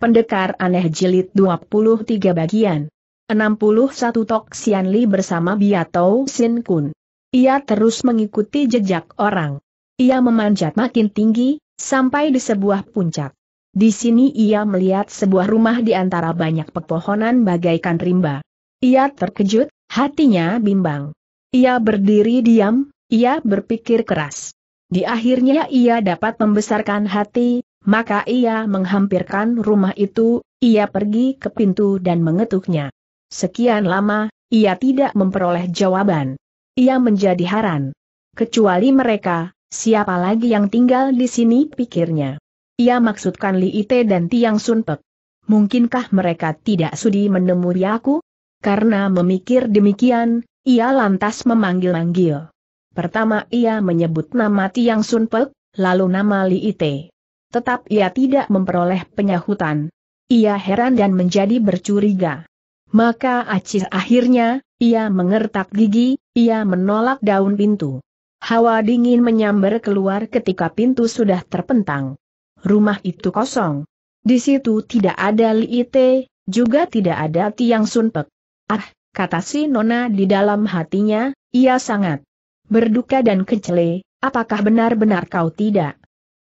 Pendekar Aneh Jilid 23 Bagian 61 Tok Sian Li bersama Biatou Sin Kun. Ia terus mengikuti jejak orang. Ia memanjat makin tinggi, sampai di sebuah puncak. Di sini ia melihat sebuah rumah di antara banyak pepohonan bagaikan rimba. Ia terkejut, hatinya bimbang. Ia berdiri diam, ia berpikir keras. Di akhirnya ia dapat membesarkan hati, maka ia menghampirkan rumah itu, ia pergi ke pintu dan mengetuknya. Sekian lama, ia tidak memperoleh jawaban. Ia menjadi haran. Kecuali mereka, siapa lagi yang tinggal di sini pikirnya. Ia maksudkan Li Ite dan Tiang Sunpek. Mungkinkah mereka tidak sudi menemui aku? Karena memikir demikian, ia lantas memanggil-manggil. Pertama ia menyebut nama Tiang Sunpek, lalu nama Li Ite tetap ia tidak memperoleh penyahutan. Ia heran dan menjadi bercuriga. Maka acis akhirnya, ia mengertak gigi, ia menolak daun pintu. Hawa dingin menyambar keluar ketika pintu sudah terpentang. Rumah itu kosong. Di situ tidak ada Liite, juga tidak ada Tiang Sunpek. Ah, kata si Nona di dalam hatinya, ia sangat berduka dan kecele, apakah benar-benar kau tidak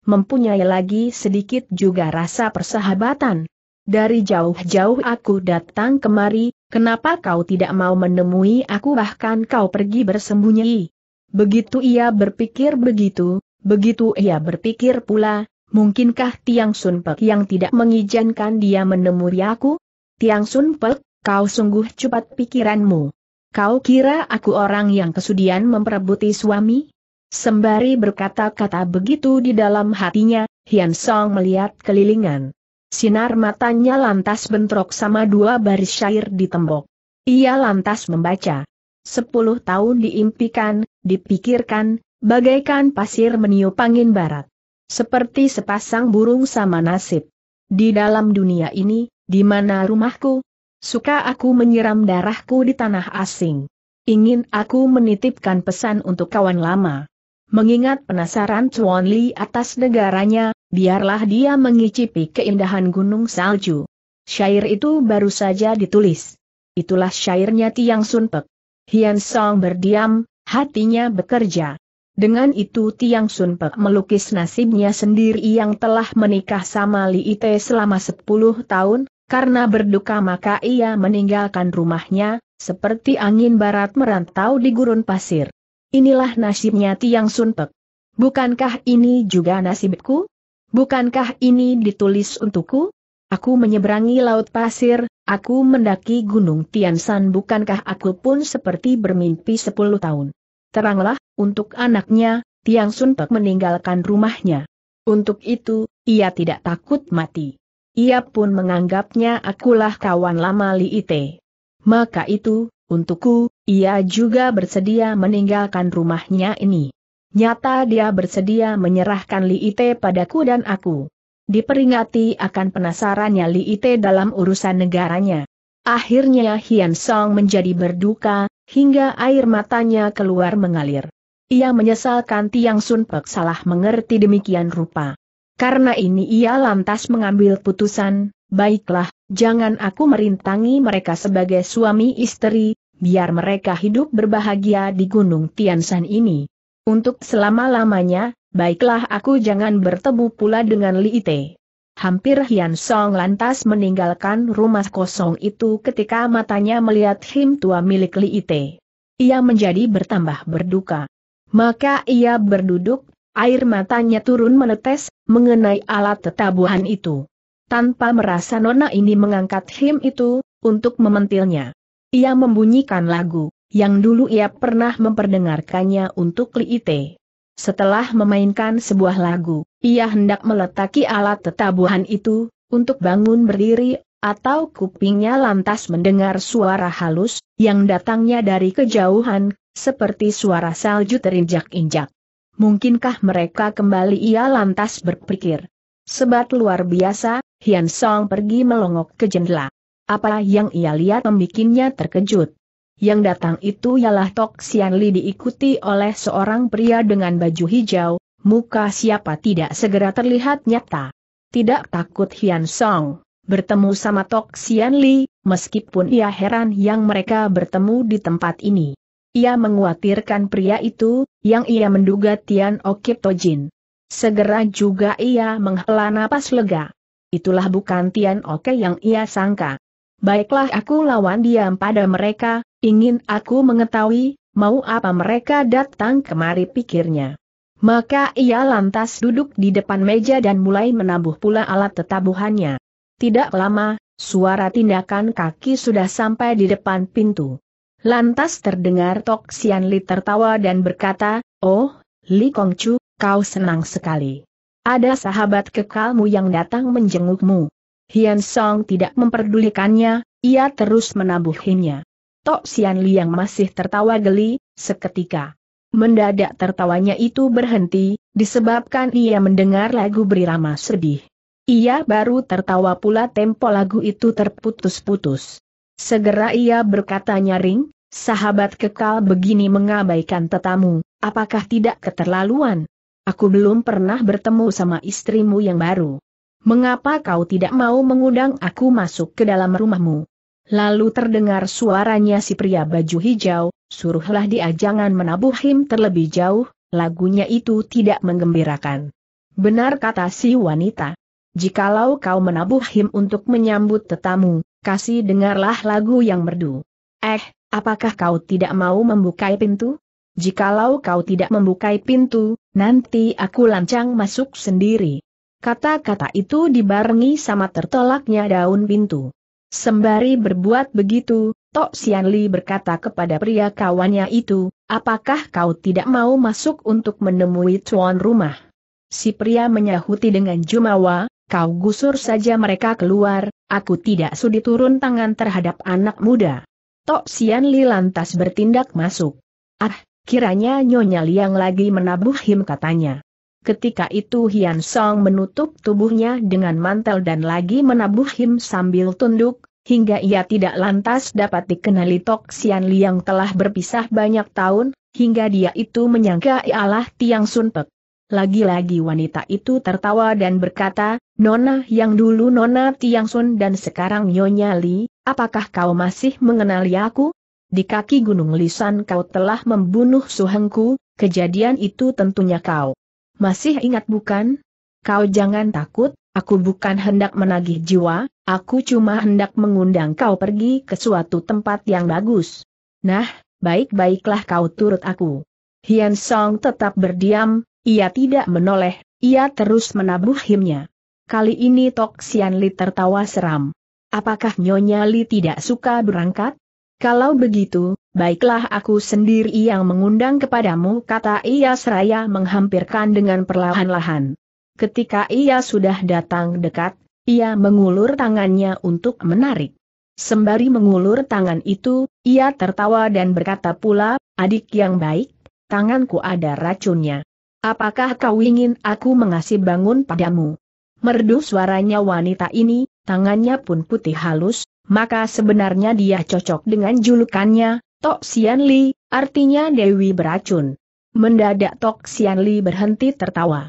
mempunyai lagi sedikit juga rasa persahabatan. Dari jauh-jauh aku datang kemari, kenapa kau tidak mau menemui aku bahkan kau pergi bersembunyi? Begitu ia berpikir begitu, begitu ia berpikir pula, mungkinkah Tiang Sun yang tidak mengizinkan dia menemui aku? Tiang Sun kau sungguh cepat pikiranmu. Kau kira aku orang yang kesudian memperebuti suami? Sembari berkata-kata begitu di dalam hatinya, Hian Song melihat kelilingan. Sinar matanya lantas bentrok sama dua baris syair di tembok. Ia lantas membaca. Sepuluh tahun diimpikan, dipikirkan, bagaikan pasir meniup angin barat. Seperti sepasang burung sama nasib. Di dalam dunia ini, di mana rumahku? Suka aku menyiram darahku di tanah asing. Ingin aku menitipkan pesan untuk kawan lama. Mengingat penasaran Chuan Li atas negaranya, biarlah dia mengicipi keindahan gunung salju. Syair itu baru saja ditulis. Itulah syairnya Tiang Sunpek. Hian Song berdiam, hatinya bekerja. Dengan itu Tiang Sunpek melukis nasibnya sendiri yang telah menikah sama Li Ite selama 10 tahun, karena berduka maka ia meninggalkan rumahnya, seperti angin barat merantau di gurun pasir. Inilah nasibnya Tiang Sunpek. Bukankah ini juga nasibku? Bukankah ini ditulis untukku? Aku menyeberangi laut pasir, aku mendaki gunung Tiansan bukankah aku pun seperti bermimpi sepuluh tahun. Teranglah, untuk anaknya, Tiang Sunpek meninggalkan rumahnya. Untuk itu, ia tidak takut mati. Ia pun menganggapnya akulah kawan lama Li Ite. Maka itu, Untukku, ia juga bersedia meninggalkan rumahnya ini. Nyata dia bersedia menyerahkan Li Ite padaku dan aku. Diperingati akan penasarannya Li Ite dalam urusan negaranya. Akhirnya Hian Song menjadi berduka, hingga air matanya keluar mengalir. Ia menyesalkan Tiang Sun Pek salah mengerti demikian rupa. Karena ini ia lantas mengambil putusan, baiklah, Jangan aku merintangi mereka sebagai suami istri, biar mereka hidup berbahagia di Gunung Tiansan ini. Untuk selama-lamanya, baiklah aku jangan bertemu pula dengan Li Ite. Hampir Hian Song lantas meninggalkan rumah kosong itu ketika matanya melihat him tua milik Li Ite. Ia menjadi bertambah berduka. Maka ia berduduk, air matanya turun menetes, mengenai alat tetabuhan itu tanpa merasa nona ini mengangkat him itu, untuk mementilnya. Ia membunyikan lagu, yang dulu ia pernah memperdengarkannya untuk Liite. Setelah memainkan sebuah lagu, ia hendak meletaki alat tetabuhan itu, untuk bangun berdiri, atau kupingnya lantas mendengar suara halus, yang datangnya dari kejauhan, seperti suara salju terinjak-injak. Mungkinkah mereka kembali ia lantas berpikir, Sebat luar biasa, Hian Song pergi melongok ke jendela. Apa yang ia lihat membikinnya terkejut. Yang datang itu ialah Tok Sian Li diikuti oleh seorang pria dengan baju hijau, muka siapa tidak segera terlihat nyata. Tidak takut Hian Song, bertemu sama Tok Sian Li, meskipun ia heran yang mereka bertemu di tempat ini. Ia menguatirkan pria itu, yang ia menduga Tian Okip Tojin. Segera juga ia menghela napas lega. Itulah bukan Tian Oke yang ia sangka. Baiklah aku lawan diam pada mereka, ingin aku mengetahui, mau apa mereka datang kemari pikirnya. Maka ia lantas duduk di depan meja dan mulai menabuh pula alat tetabuhannya. Tidak lama, suara tindakan kaki sudah sampai di depan pintu. Lantas terdengar Tok Sian Li tertawa dan berkata, Oh, Li Kongchu kau senang sekali. Ada sahabat kekalmu yang datang menjengukmu. Hian Song tidak memperdulikannya, ia terus menabuhinya. Tok Sian yang masih tertawa geli, seketika. Mendadak tertawanya itu berhenti, disebabkan ia mendengar lagu berirama sedih. Ia baru tertawa pula tempo lagu itu terputus-putus. Segera ia berkata nyaring, sahabat kekal begini mengabaikan tetamu, apakah tidak keterlaluan? Aku belum pernah bertemu sama istrimu yang baru. Mengapa kau tidak mau mengundang aku masuk ke dalam rumahmu? Lalu terdengar suaranya si pria baju hijau, suruhlah dia jangan menabuh him terlebih jauh, lagunya itu tidak menggembirakan. Benar kata si wanita. Jikalau kau menabuh him untuk menyambut tetamu, kasih dengarlah lagu yang merdu. Eh, apakah kau tidak mau membuka pintu? Jikalau kau tidak membukai pintu, nanti aku lancang masuk sendiri. Kata-kata itu dibarengi sama tertolaknya daun pintu. Sembari berbuat begitu, Tok Sianli berkata kepada pria kawannya itu, apakah kau tidak mau masuk untuk menemui tuan rumah? Si pria menyahuti dengan jumawa, kau gusur saja mereka keluar, aku tidak sudi turun tangan terhadap anak muda. Tok Sianli lantas bertindak masuk. Ah, Kiranya Nyonya Liang lagi menabuh him katanya. Ketika itu Hian Song menutup tubuhnya dengan mantel dan lagi menabuh him sambil tunduk, hingga ia tidak lantas dapat dikenali Tok Sian Liang telah berpisah banyak tahun, hingga dia itu menyangka ialah Tiang Sunpek. Lagi-lagi wanita itu tertawa dan berkata, Nona yang dulu Nona Tiang Sun dan sekarang Nyonya Li, apakah kau masih mengenali aku? di kaki Gunung Lisan kau telah membunuh Suhengku, kejadian itu tentunya kau. Masih ingat bukan? Kau jangan takut, aku bukan hendak menagih jiwa, aku cuma hendak mengundang kau pergi ke suatu tempat yang bagus. Nah, baik-baiklah kau turut aku. Hian Song tetap berdiam, ia tidak menoleh, ia terus menabuh himnya. Kali ini Tok Sian Li tertawa seram. Apakah Nyonya Li tidak suka berangkat? Kalau begitu, baiklah aku sendiri yang mengundang kepadamu kata ia seraya menghampirkan dengan perlahan-lahan. Ketika ia sudah datang dekat, ia mengulur tangannya untuk menarik. Sembari mengulur tangan itu, ia tertawa dan berkata pula, adik yang baik, tanganku ada racunnya. Apakah kau ingin aku mengasih bangun padamu? Merdu suaranya wanita ini, tangannya pun putih halus, maka sebenarnya dia cocok dengan julukannya, Tok Sian Li, artinya Dewi Beracun. Mendadak Tok Sian Li berhenti tertawa.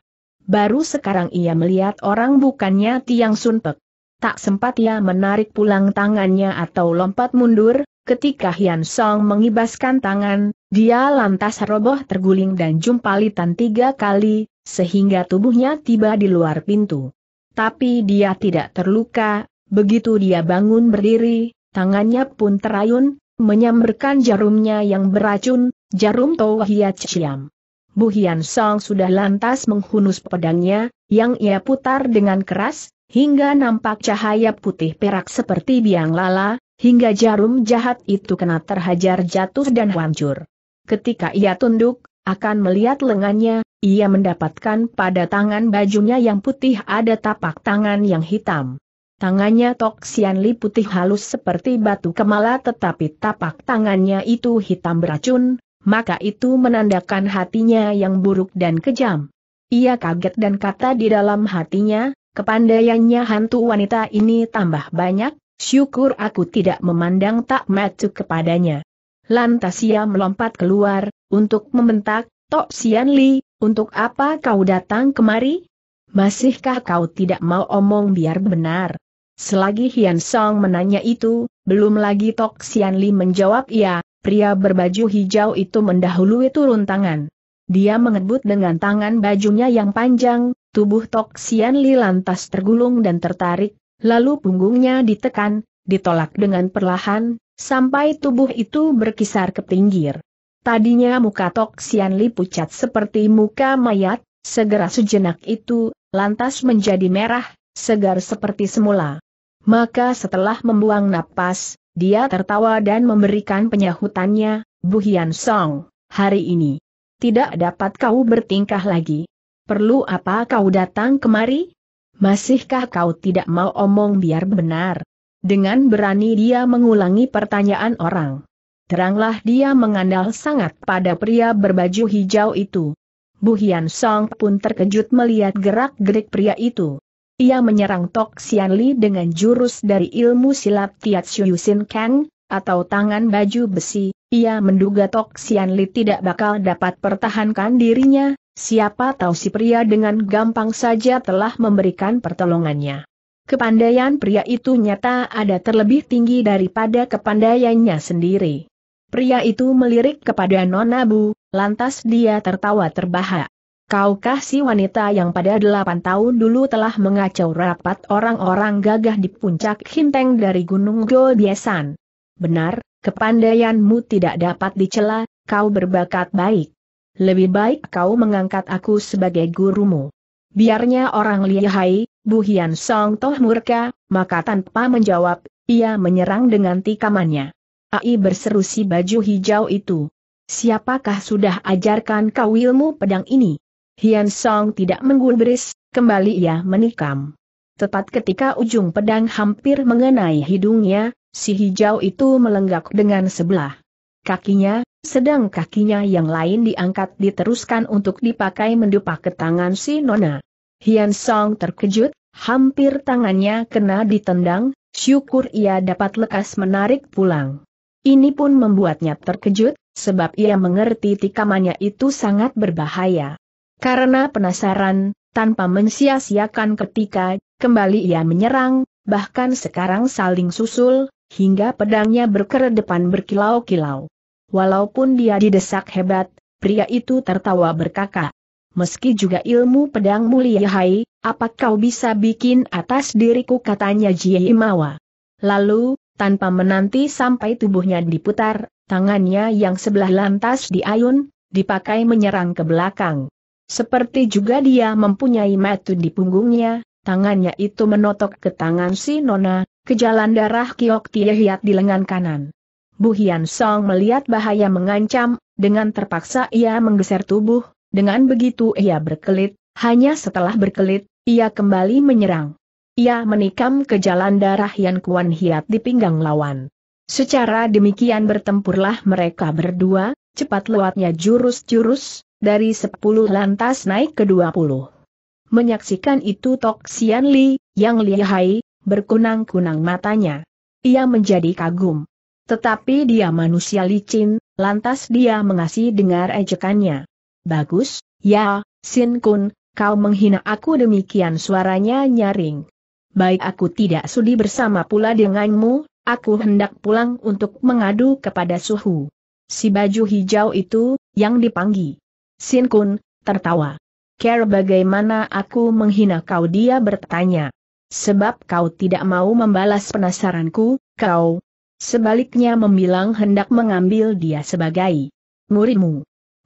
Baru sekarang ia melihat orang bukannya Tiang Sunpek. Tak sempat ia menarik pulang tangannya atau lompat mundur, ketika Hian Song mengibaskan tangan, dia lantas roboh terguling dan jumpalitan tiga kali, sehingga tubuhnya tiba di luar pintu. Tapi dia tidak terluka, Begitu dia bangun berdiri, tangannya pun terayun, menyamberkan jarumnya yang beracun, jarum Tohia Ciam. Bu Hian Song sudah lantas menghunus pedangnya, yang ia putar dengan keras, hingga nampak cahaya putih perak seperti biang lala, hingga jarum jahat itu kena terhajar jatuh dan hancur. Ketika ia tunduk, akan melihat lengannya, ia mendapatkan pada tangan bajunya yang putih ada tapak tangan yang hitam. Tangannya Tok Sian Li putih halus seperti batu kemala tetapi tapak tangannya itu hitam beracun, maka itu menandakan hatinya yang buruk dan kejam. Ia kaget dan kata di dalam hatinya, kepandaiannya hantu wanita ini tambah banyak, syukur aku tidak memandang tak matuk kepadanya. Lantas ia melompat keluar, untuk membentak, Tok Sian Li, untuk apa kau datang kemari? Masihkah kau tidak mau omong biar benar? Selagi Hian Song menanya itu, belum lagi Tok Sian Li menjawab iya, pria berbaju hijau itu mendahului turun tangan. Dia mengebut dengan tangan bajunya yang panjang, tubuh Tok Sian Li lantas tergulung dan tertarik, lalu punggungnya ditekan, ditolak dengan perlahan, sampai tubuh itu berkisar ke pinggir. Tadinya muka Tok Sian Li pucat seperti muka mayat, segera sejenak itu, lantas menjadi merah, segar seperti semula. Maka setelah membuang napas, dia tertawa dan memberikan penyahutannya, Bu Hian Song, hari ini. Tidak dapat kau bertingkah lagi. Perlu apa kau datang kemari? Masihkah kau tidak mau omong biar benar? Dengan berani dia mengulangi pertanyaan orang. Teranglah dia mengandal sangat pada pria berbaju hijau itu. Bu Hian Song pun terkejut melihat gerak-gerik pria itu. Ia menyerang Tok Xian Li dengan jurus dari ilmu silat Tiat Shusin Kang, atau tangan baju besi, ia menduga Tok Xian Li tidak bakal dapat pertahankan dirinya, siapa tahu si pria dengan gampang saja telah memberikan pertolongannya. Kepandaian pria itu nyata ada terlebih tinggi daripada kepandaiannya sendiri. Pria itu melirik kepada Nona Bu, lantas dia tertawa terbahak. Kaukah si wanita yang pada delapan tahun dulu telah mengacau rapat orang-orang gagah di puncak hinteng dari Gunung Golbiesan? Benar, kepandaianmu tidak dapat dicela, kau berbakat baik. Lebih baik kau mengangkat aku sebagai gurumu. Biarnya orang lihai, Bu Hian Song Toh murka, maka tanpa menjawab, ia menyerang dengan tikamannya. Ai berseru si baju hijau itu. Siapakah sudah ajarkan kau ilmu pedang ini? Hian Song tidak menggubris, kembali ia menikam. Tepat ketika ujung pedang hampir mengenai hidungnya, si hijau itu melenggak dengan sebelah kakinya, sedang kakinya yang lain diangkat diteruskan untuk dipakai mendupak ke tangan si Nona. Hian Song terkejut, hampir tangannya kena ditendang, syukur ia dapat lekas menarik pulang. Ini pun membuatnya terkejut, sebab ia mengerti tikamannya itu sangat berbahaya. Karena penasaran, tanpa mensia-siakan ketika, kembali ia menyerang, bahkan sekarang saling susul, hingga pedangnya berkeredepan berkilau-kilau. Walaupun dia didesak hebat, pria itu tertawa berkakak. Meski juga ilmu pedang mulia hai, apa kau bisa bikin atas diriku katanya Jie Imawa. Lalu, tanpa menanti sampai tubuhnya diputar, tangannya yang sebelah lantas diayun, dipakai menyerang ke belakang. Seperti juga dia mempunyai metu di punggungnya, tangannya itu menotok ke tangan si Nona, ke jalan darah Kiok Tiehiat di lengan kanan. Bu Hian Song melihat bahaya mengancam, dengan terpaksa ia menggeser tubuh, dengan begitu ia berkelit, hanya setelah berkelit, ia kembali menyerang. Ia menikam ke jalan darah Yan Kuan Hiat di pinggang lawan. Secara demikian bertempurlah mereka berdua, cepat lewatnya jurus-jurus, dari sepuluh lantas naik ke dua puluh. Menyaksikan itu Tok Sian Li, yang lihai, berkunang-kunang matanya. Ia menjadi kagum. Tetapi dia manusia licin, lantas dia mengasih dengar ejekannya. Bagus, ya, Sin Kun, kau menghina aku demikian suaranya nyaring. Baik aku tidak sudi bersama pula denganmu, aku hendak pulang untuk mengadu kepada suhu. Si baju hijau itu, yang dipanggil. Sin Kun, tertawa. Care bagaimana aku menghina kau dia bertanya. Sebab kau tidak mau membalas penasaranku, kau sebaliknya membilang hendak mengambil dia sebagai murimu.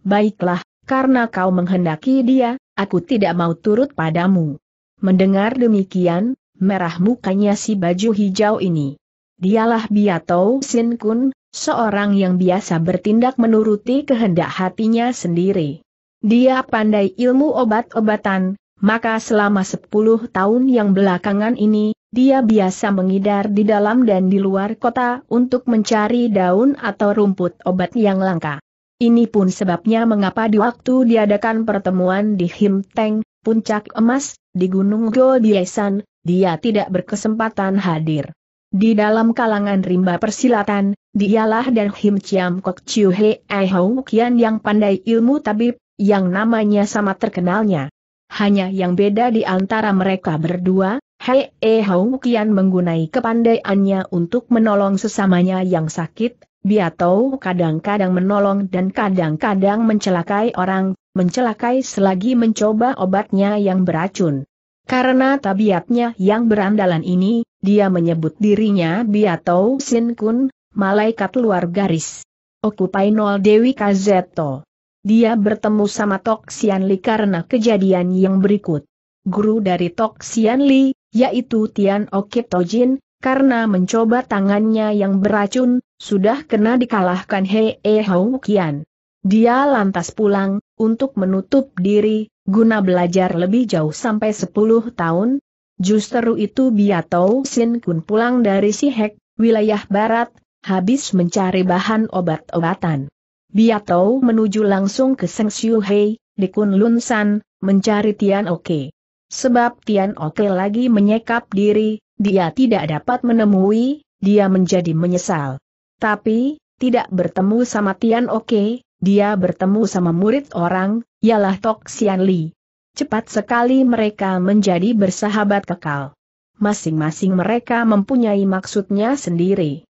Baiklah, karena kau menghendaki dia, aku tidak mau turut padamu. Mendengar demikian, merah mukanya si baju hijau ini. Dialah Biatou Sin Kun, seorang yang biasa bertindak menuruti kehendak hatinya sendiri. Dia pandai ilmu obat-obatan, maka selama 10 tahun yang belakangan ini, dia biasa mengidar di dalam dan di luar kota untuk mencari daun atau rumput obat yang langka. Ini pun sebabnya mengapa di waktu diadakan pertemuan di Himteng, Puncak Emas, di Gunung Goldiesan, dia tidak berkesempatan hadir. Di dalam kalangan rimba persilatan, dialah dan Him Chiam Kok Chiu He Ai Hou Kian yang pandai ilmu tabib, yang namanya sama terkenalnya. Hanya yang beda di antara mereka berdua, He E Hou Kian menggunai kepandaiannya untuk menolong sesamanya yang sakit, Biatau kadang-kadang menolong dan kadang-kadang mencelakai orang, mencelakai selagi mencoba obatnya yang beracun. Karena tabiatnya yang berandalan ini, dia menyebut dirinya Biatou Sin Kun, malaikat luar garis. Okupai Nol Dewi Kazeto. Dia bertemu sama Tok Sian Li karena kejadian yang berikut. Guru dari Tok Sian Li, yaitu Tian Okip Tojin, karena mencoba tangannya yang beracun, sudah kena dikalahkan He -e Hou Kian. Dia lantas pulang, untuk menutup diri, guna belajar lebih jauh sampai 10 tahun, Justru itu Biatou Sin Kun pulang dari Sihek, wilayah barat, habis mencari bahan obat-obatan. Biatou menuju langsung ke Seng Hei, di Kunlun San, mencari Tian Oke. Sebab Tian Oke lagi menyekap diri, dia tidak dapat menemui, dia menjadi menyesal. Tapi, tidak bertemu sama Tian Oke, dia bertemu sama murid orang, ialah Tok Xian Li. Cepat sekali mereka menjadi bersahabat kekal. Masing-masing mereka mempunyai maksudnya sendiri.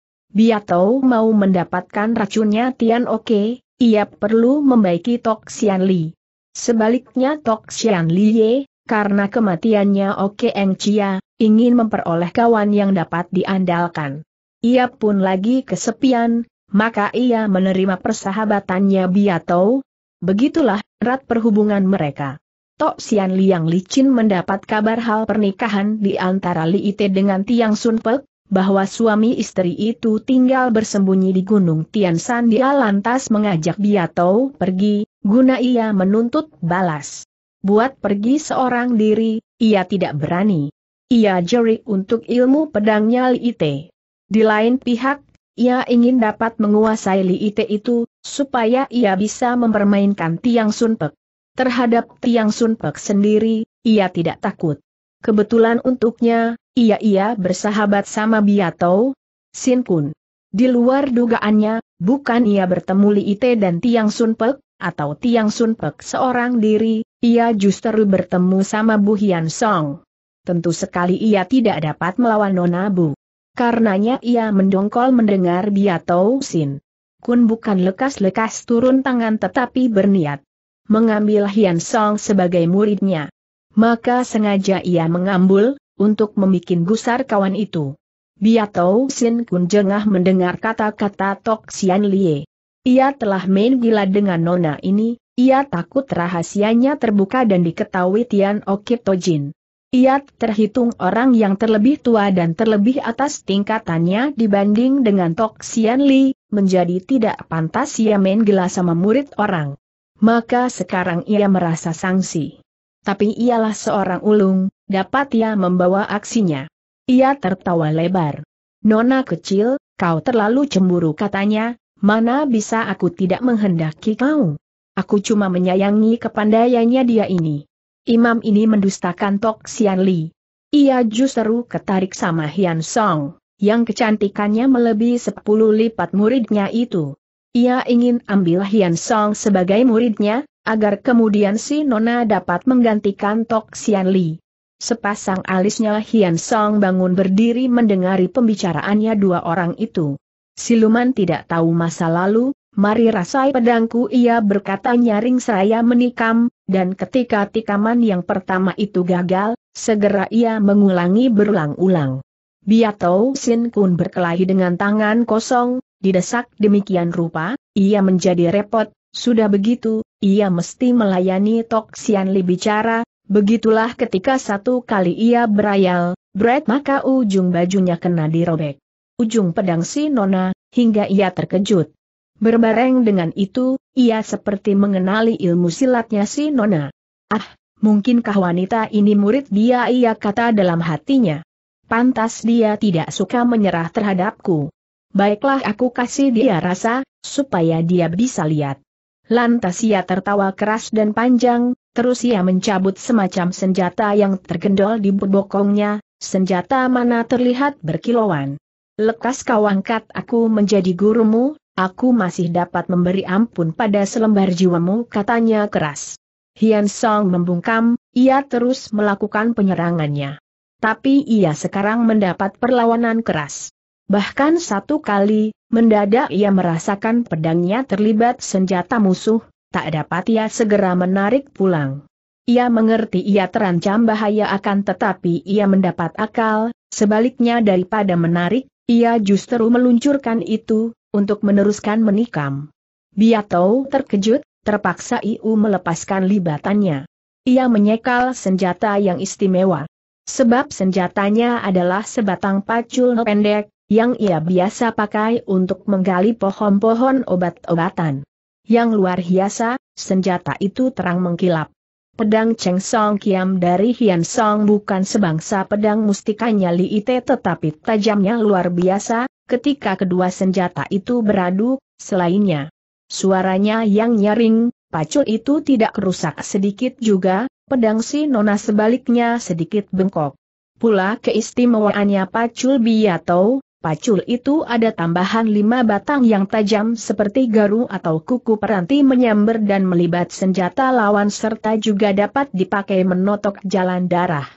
tahu mau mendapatkan racunnya Tian Oke, ia perlu membaiki Tok Xian Li. Sebaliknya Tok Xian Li Ye, karena kematiannya Oke Eng Chia, ingin memperoleh kawan yang dapat diandalkan. Ia pun lagi kesepian, maka ia menerima persahabatannya Biato. Begitulah erat perhubungan mereka. Tok Sian Liang Licin mendapat kabar hal pernikahan di antara Li Ite dengan Tiang Sun Pek, bahwa suami istri itu tinggal bersembunyi di Gunung Tian San dia lantas mengajak Biatou pergi, guna ia menuntut balas. Buat pergi seorang diri, ia tidak berani. Ia jerik untuk ilmu pedangnya Li Ite. Di lain pihak, ia ingin dapat menguasai Li Ite itu, supaya ia bisa mempermainkan Tiang Sun Pek. Terhadap Tiang Sunpek sendiri, ia tidak takut. Kebetulan untuknya, ia-ia bersahabat sama Biatou, Sin Kun. Di luar dugaannya, bukan ia bertemu Li Ite dan Tiang Sunpek, atau Tiang Sunpek seorang diri, ia justru bertemu sama Bu Hian Song. Tentu sekali ia tidak dapat melawan Nona Bu. Karenanya ia mendongkol mendengar Biatou Sin. Kun bukan lekas-lekas turun tangan tetapi berniat mengambil Hian Song sebagai muridnya. Maka sengaja ia mengambul, untuk membuat gusar kawan itu. Biatou Sin Kun jengah mendengar kata-kata Tok Sian Lie. Ia telah main gila dengan nona ini, ia takut rahasianya terbuka dan diketahui Tian Okip Tojin. Ia terhitung orang yang terlebih tua dan terlebih atas tingkatannya dibanding dengan Tok Sian Li, menjadi tidak pantas ia main gila sama murid orang maka sekarang ia merasa sangsi. Tapi ialah seorang ulung, dapat ia membawa aksinya. Ia tertawa lebar. Nona kecil, kau terlalu cemburu katanya, mana bisa aku tidak menghendaki kau. Aku cuma menyayangi kepandaiannya dia ini. Imam ini mendustakan Tok Sian Li. Ia justru ketarik sama Hian Song, yang kecantikannya melebihi sepuluh lipat muridnya itu. Ia ingin ambil Hian Song sebagai muridnya, agar kemudian si Nona dapat menggantikan Tok Sian Li. Sepasang alisnya Hian Song bangun berdiri mendengari pembicaraannya dua orang itu. Siluman tidak tahu masa lalu, mari rasai pedangku ia berkata nyaring seraya menikam, dan ketika tikaman yang pertama itu gagal, segera ia mengulangi berulang-ulang. Biatou Sin Kun berkelahi dengan tangan kosong, didesak demikian rupa, ia menjadi repot, sudah begitu, ia mesti melayani Tok Sian Li bicara, begitulah ketika satu kali ia berayal, Brad maka ujung bajunya kena dirobek. Ujung pedang si Nona, hingga ia terkejut. Berbareng dengan itu, ia seperti mengenali ilmu silatnya si Nona. Ah, mungkinkah wanita ini murid dia ia kata dalam hatinya. Pantas dia tidak suka menyerah terhadapku. Baiklah aku kasih dia rasa, supaya dia bisa lihat. Lantas ia tertawa keras dan panjang, terus ia mencabut semacam senjata yang tergendol di bokongnya, senjata mana terlihat berkilauan. Lekas kau angkat aku menjadi gurumu, aku masih dapat memberi ampun pada selembar jiwamu katanya keras. Hian Song membungkam, ia terus melakukan penyerangannya tapi ia sekarang mendapat perlawanan keras. Bahkan satu kali, mendadak ia merasakan pedangnya terlibat senjata musuh, tak dapat ia segera menarik pulang. Ia mengerti ia terancam bahaya akan tetapi ia mendapat akal, sebaliknya daripada menarik, ia justru meluncurkan itu, untuk meneruskan menikam. Biatou terkejut, terpaksa Iu melepaskan libatannya. Ia menyekal senjata yang istimewa. Sebab senjatanya adalah sebatang pacul pendek, yang ia biasa pakai untuk menggali pohon-pohon obat-obatan. Yang luar biasa, senjata itu terang mengkilap. Pedang Cheng Song Kiam dari Hian Song bukan sebangsa pedang mustikanya Li Ite tetapi tajamnya luar biasa, ketika kedua senjata itu beradu, selainnya. Suaranya yang nyaring, pacul itu tidak rusak sedikit juga, pedang si Nona sebaliknya sedikit bengkok. Pula keistimewaannya pacul biatau, pacul itu ada tambahan lima batang yang tajam seperti garu atau kuku peranti menyamber dan melibat senjata lawan serta juga dapat dipakai menotok jalan darah.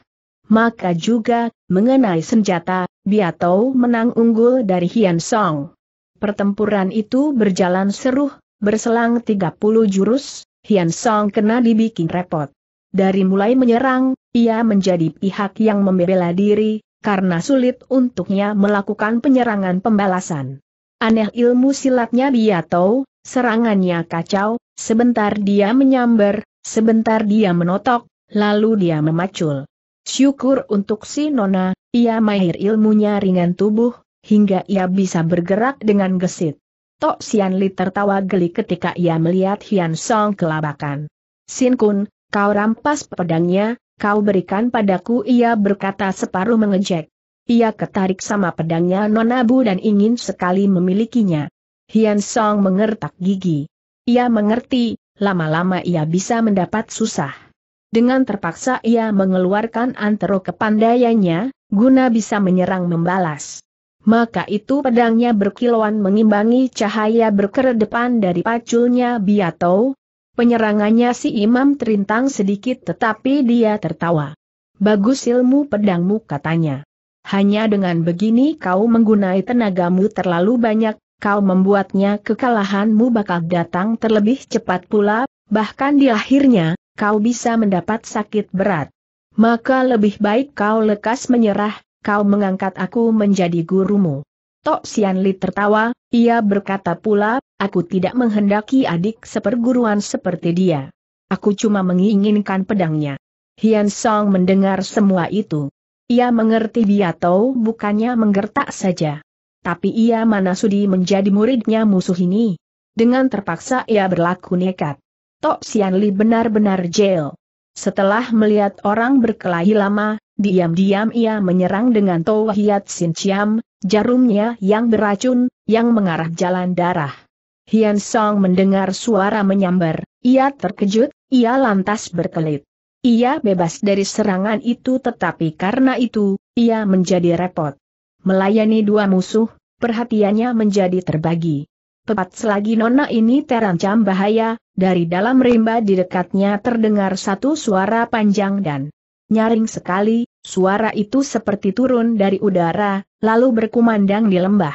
Maka juga, mengenai senjata, biatau menang unggul dari Hian Song. Pertempuran itu berjalan seru. Berselang 30 jurus, Hian Song kena dibikin repot. Dari mulai menyerang, ia menjadi pihak yang membela diri, karena sulit untuknya melakukan penyerangan pembalasan. Aneh ilmu silatnya dia tahu, serangannya kacau, sebentar dia menyambar, sebentar dia menotok, lalu dia memacul. Syukur untuk si Nona, ia mahir ilmunya ringan tubuh, hingga ia bisa bergerak dengan gesit. Tok Sian Li tertawa geli ketika ia melihat Hian Song kelabakan. Sin Kun, kau rampas pedangnya, kau berikan padaku ia berkata separuh mengejek. Ia ketarik sama pedangnya Nonabu dan ingin sekali memilikinya. Hian Song mengertak gigi. Ia mengerti, lama-lama ia bisa mendapat susah. Dengan terpaksa ia mengeluarkan antero kepandaiannya, guna bisa menyerang membalas maka itu pedangnya berkilauan mengimbangi cahaya berkeredepan dari paculnya biato. Penyerangannya si imam terintang sedikit tetapi dia tertawa. Bagus ilmu pedangmu katanya. Hanya dengan begini kau menggunai tenagamu terlalu banyak, kau membuatnya kekalahanmu bakal datang terlebih cepat pula, bahkan di akhirnya, kau bisa mendapat sakit berat. Maka lebih baik kau lekas menyerah, kau mengangkat aku menjadi gurumu. Tok Sian Li tertawa, ia berkata pula, aku tidak menghendaki adik seperguruan seperti dia. Aku cuma menginginkan pedangnya. Hian Song mendengar semua itu. Ia mengerti Biato bukannya menggertak saja. Tapi ia mana sudi menjadi muridnya musuh ini. Dengan terpaksa ia berlaku nekat. Tok Sian Li benar-benar jail. Setelah melihat orang berkelahi lama, Diam-diam ia menyerang dengan Toa Hiat Sin Chiam, jarumnya yang beracun, yang mengarah jalan darah. Hian Song mendengar suara menyambar, ia terkejut, ia lantas berkelit. Ia bebas dari serangan itu tetapi karena itu, ia menjadi repot. Melayani dua musuh, perhatiannya menjadi terbagi. Tepat selagi nona ini terancam bahaya, dari dalam rimba di dekatnya terdengar satu suara panjang dan Nyaring sekali, suara itu seperti turun dari udara, lalu berkumandang di lembah.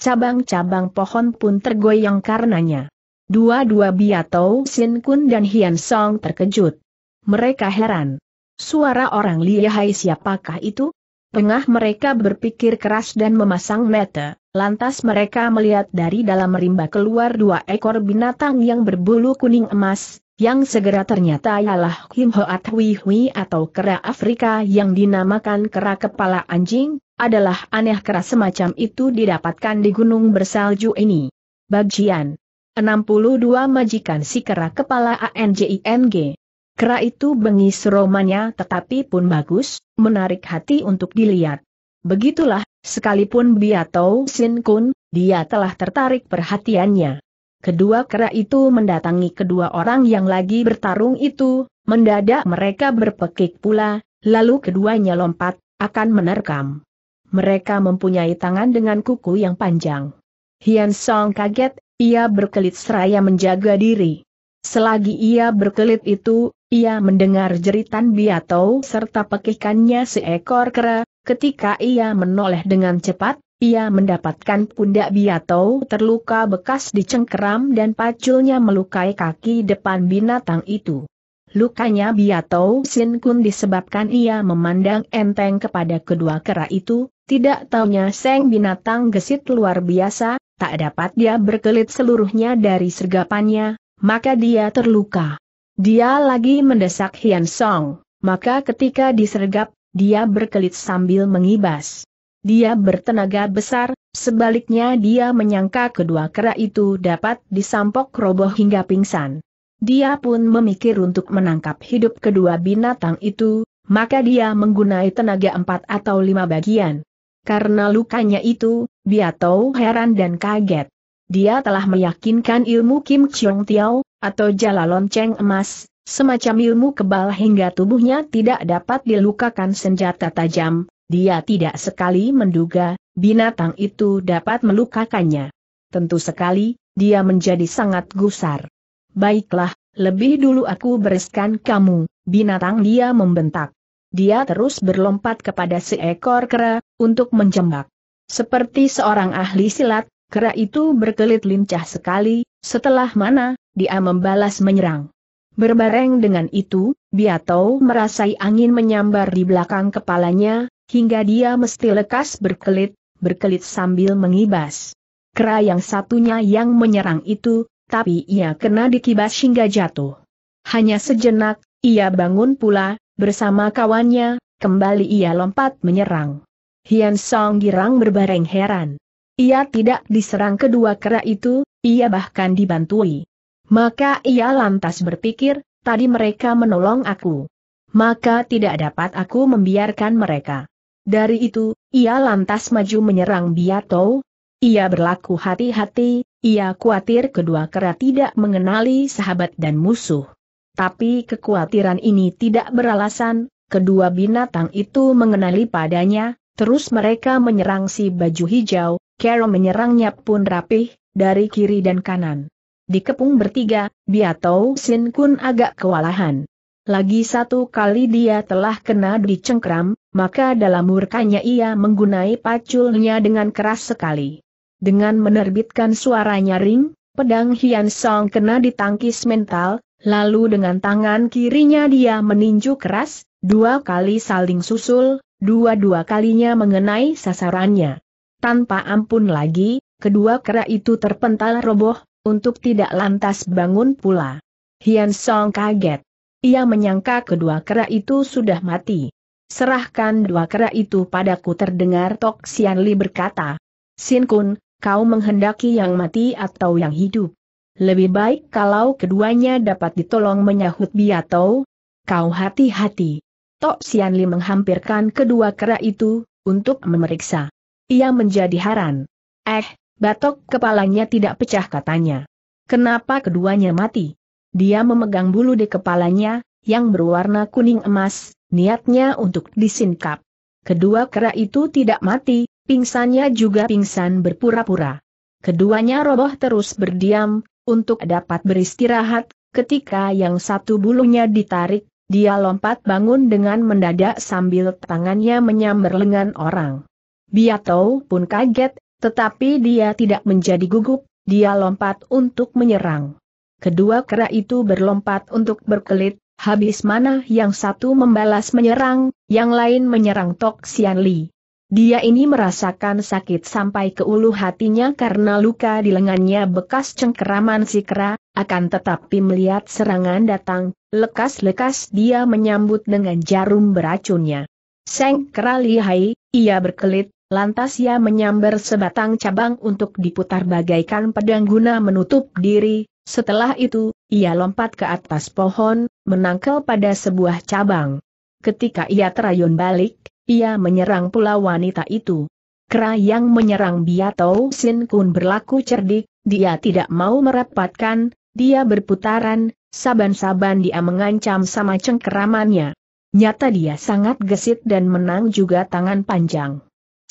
Cabang-cabang pohon pun tergoyang karenanya. Dua-dua Biatou Sin Kun dan Hian Song terkejut. Mereka heran. Suara orang lihai siapakah itu? Tengah mereka berpikir keras dan memasang mata, lantas mereka melihat dari dalam rimba keluar dua ekor binatang yang berbulu kuning emas, yang segera ternyata ialah Kim Hoat Hui Hui atau kera Afrika yang dinamakan kera kepala anjing, adalah aneh kera semacam itu didapatkan di gunung bersalju ini. Bagian 62 Majikan si kera kepala ANJING Kera itu bengis romanya tetapi pun bagus, menarik hati untuk dilihat. Begitulah, sekalipun Biatou Sin Kun, dia telah tertarik perhatiannya. Kedua kera itu mendatangi kedua orang yang lagi bertarung itu, mendadak mereka berpekik pula, lalu keduanya lompat, akan menerkam. Mereka mempunyai tangan dengan kuku yang panjang. Hian Song kaget, ia berkelit seraya menjaga diri. Selagi ia berkelit itu, ia mendengar jeritan biatau serta pekikannya seekor kera, ketika ia menoleh dengan cepat, ia mendapatkan pundak Biato terluka bekas di dan paculnya melukai kaki depan binatang itu. Lukanya Biato Sin Kun disebabkan ia memandang enteng kepada kedua kera itu, tidak taunya seng binatang gesit luar biasa, tak dapat dia berkelit seluruhnya dari sergapannya, maka dia terluka. Dia lagi mendesak Hian Song, maka ketika disergap, dia berkelit sambil mengibas. Dia bertenaga besar, sebaliknya dia menyangka kedua kera itu dapat disampok roboh hingga pingsan. Dia pun memikir untuk menangkap hidup kedua binatang itu, maka dia menggunai tenaga empat atau lima bagian. Karena lukanya itu, Biatou heran dan kaget. Dia telah meyakinkan ilmu Kim Chong Tiao, atau jala lonceng emas, semacam ilmu kebal hingga tubuhnya tidak dapat dilukakan senjata tajam, dia tidak sekali menduga, binatang itu dapat melukakannya. Tentu sekali, dia menjadi sangat gusar. Baiklah, lebih dulu aku bereskan kamu, binatang dia membentak. Dia terus berlompat kepada seekor kera, untuk menjembak. Seperti seorang ahli silat, kera itu berkelit lincah sekali, setelah mana, dia membalas menyerang. Berbareng dengan itu, Biato merasai angin menyambar di belakang kepalanya, hingga dia mesti lekas berkelit, berkelit sambil mengibas. Kera yang satunya yang menyerang itu, tapi ia kena dikibas hingga jatuh. Hanya sejenak, ia bangun pula, bersama kawannya, kembali ia lompat menyerang. Hian Song girang berbareng heran. Ia tidak diserang kedua kera itu, ia bahkan dibantui. Maka ia lantas berpikir, tadi mereka menolong aku. Maka tidak dapat aku membiarkan mereka. Dari itu, ia lantas maju menyerang Biato. Ia berlaku hati-hati, ia khawatir kedua kera tidak mengenali sahabat dan musuh. Tapi kekhawatiran ini tidak beralasan, kedua binatang itu mengenali padanya, terus mereka menyerang si baju hijau, Kero menyerangnya pun rapih, dari kiri dan kanan. Dikepung bertiga, Biato Sin Kun agak kewalahan. Lagi satu kali dia telah kena dicengkram, maka dalam murkanya ia menggunai paculnya dengan keras sekali. Dengan menerbitkan suara nyaring, pedang Hian Song kena ditangkis mental, lalu dengan tangan kirinya dia meninju keras, dua kali saling susul, dua-dua kalinya mengenai sasarannya. Tanpa ampun lagi, kedua kera itu terpental roboh, untuk tidak lantas bangun pula. Hian Song kaget. Ia menyangka kedua kera itu sudah mati. Serahkan dua kera itu padaku terdengar Tok Sian Li berkata. Sin Kun, kau menghendaki yang mati atau yang hidup? Lebih baik kalau keduanya dapat ditolong menyahut biatau. Kau hati-hati. Tok Sian Li menghampirkan kedua kera itu, untuk memeriksa. Ia menjadi heran. Eh, batok kepalanya tidak pecah katanya. Kenapa keduanya mati? Dia memegang bulu di kepalanya, yang berwarna kuning emas, niatnya untuk disingkap. Kedua kera itu tidak mati, pingsannya juga pingsan berpura-pura. Keduanya roboh terus berdiam, untuk dapat beristirahat, ketika yang satu bulunya ditarik, dia lompat bangun dengan mendadak sambil tangannya menyambar lengan orang. Biato pun kaget, tetapi dia tidak menjadi gugup, dia lompat untuk menyerang. Kedua kera itu berlompat untuk berkelit, habis mana yang satu membalas menyerang, yang lain menyerang Tok Sian Li. Dia ini merasakan sakit sampai ke ulu hatinya karena luka di lengannya bekas cengkeraman si kera, akan tetapi melihat serangan datang, lekas-lekas dia menyambut dengan jarum beracunnya. Seng kera lihai, ia berkelit, Lantas ia menyambar sebatang cabang untuk diputar bagaikan pedang guna menutup diri, setelah itu, ia lompat ke atas pohon, menangkal pada sebuah cabang. Ketika ia terayun balik, ia menyerang pula wanita itu. Kera yang menyerang Biatou Sin Kun berlaku cerdik, dia tidak mau merapatkan, dia berputaran, saban-saban dia mengancam sama cengkeramannya. Nyata dia sangat gesit dan menang juga tangan panjang.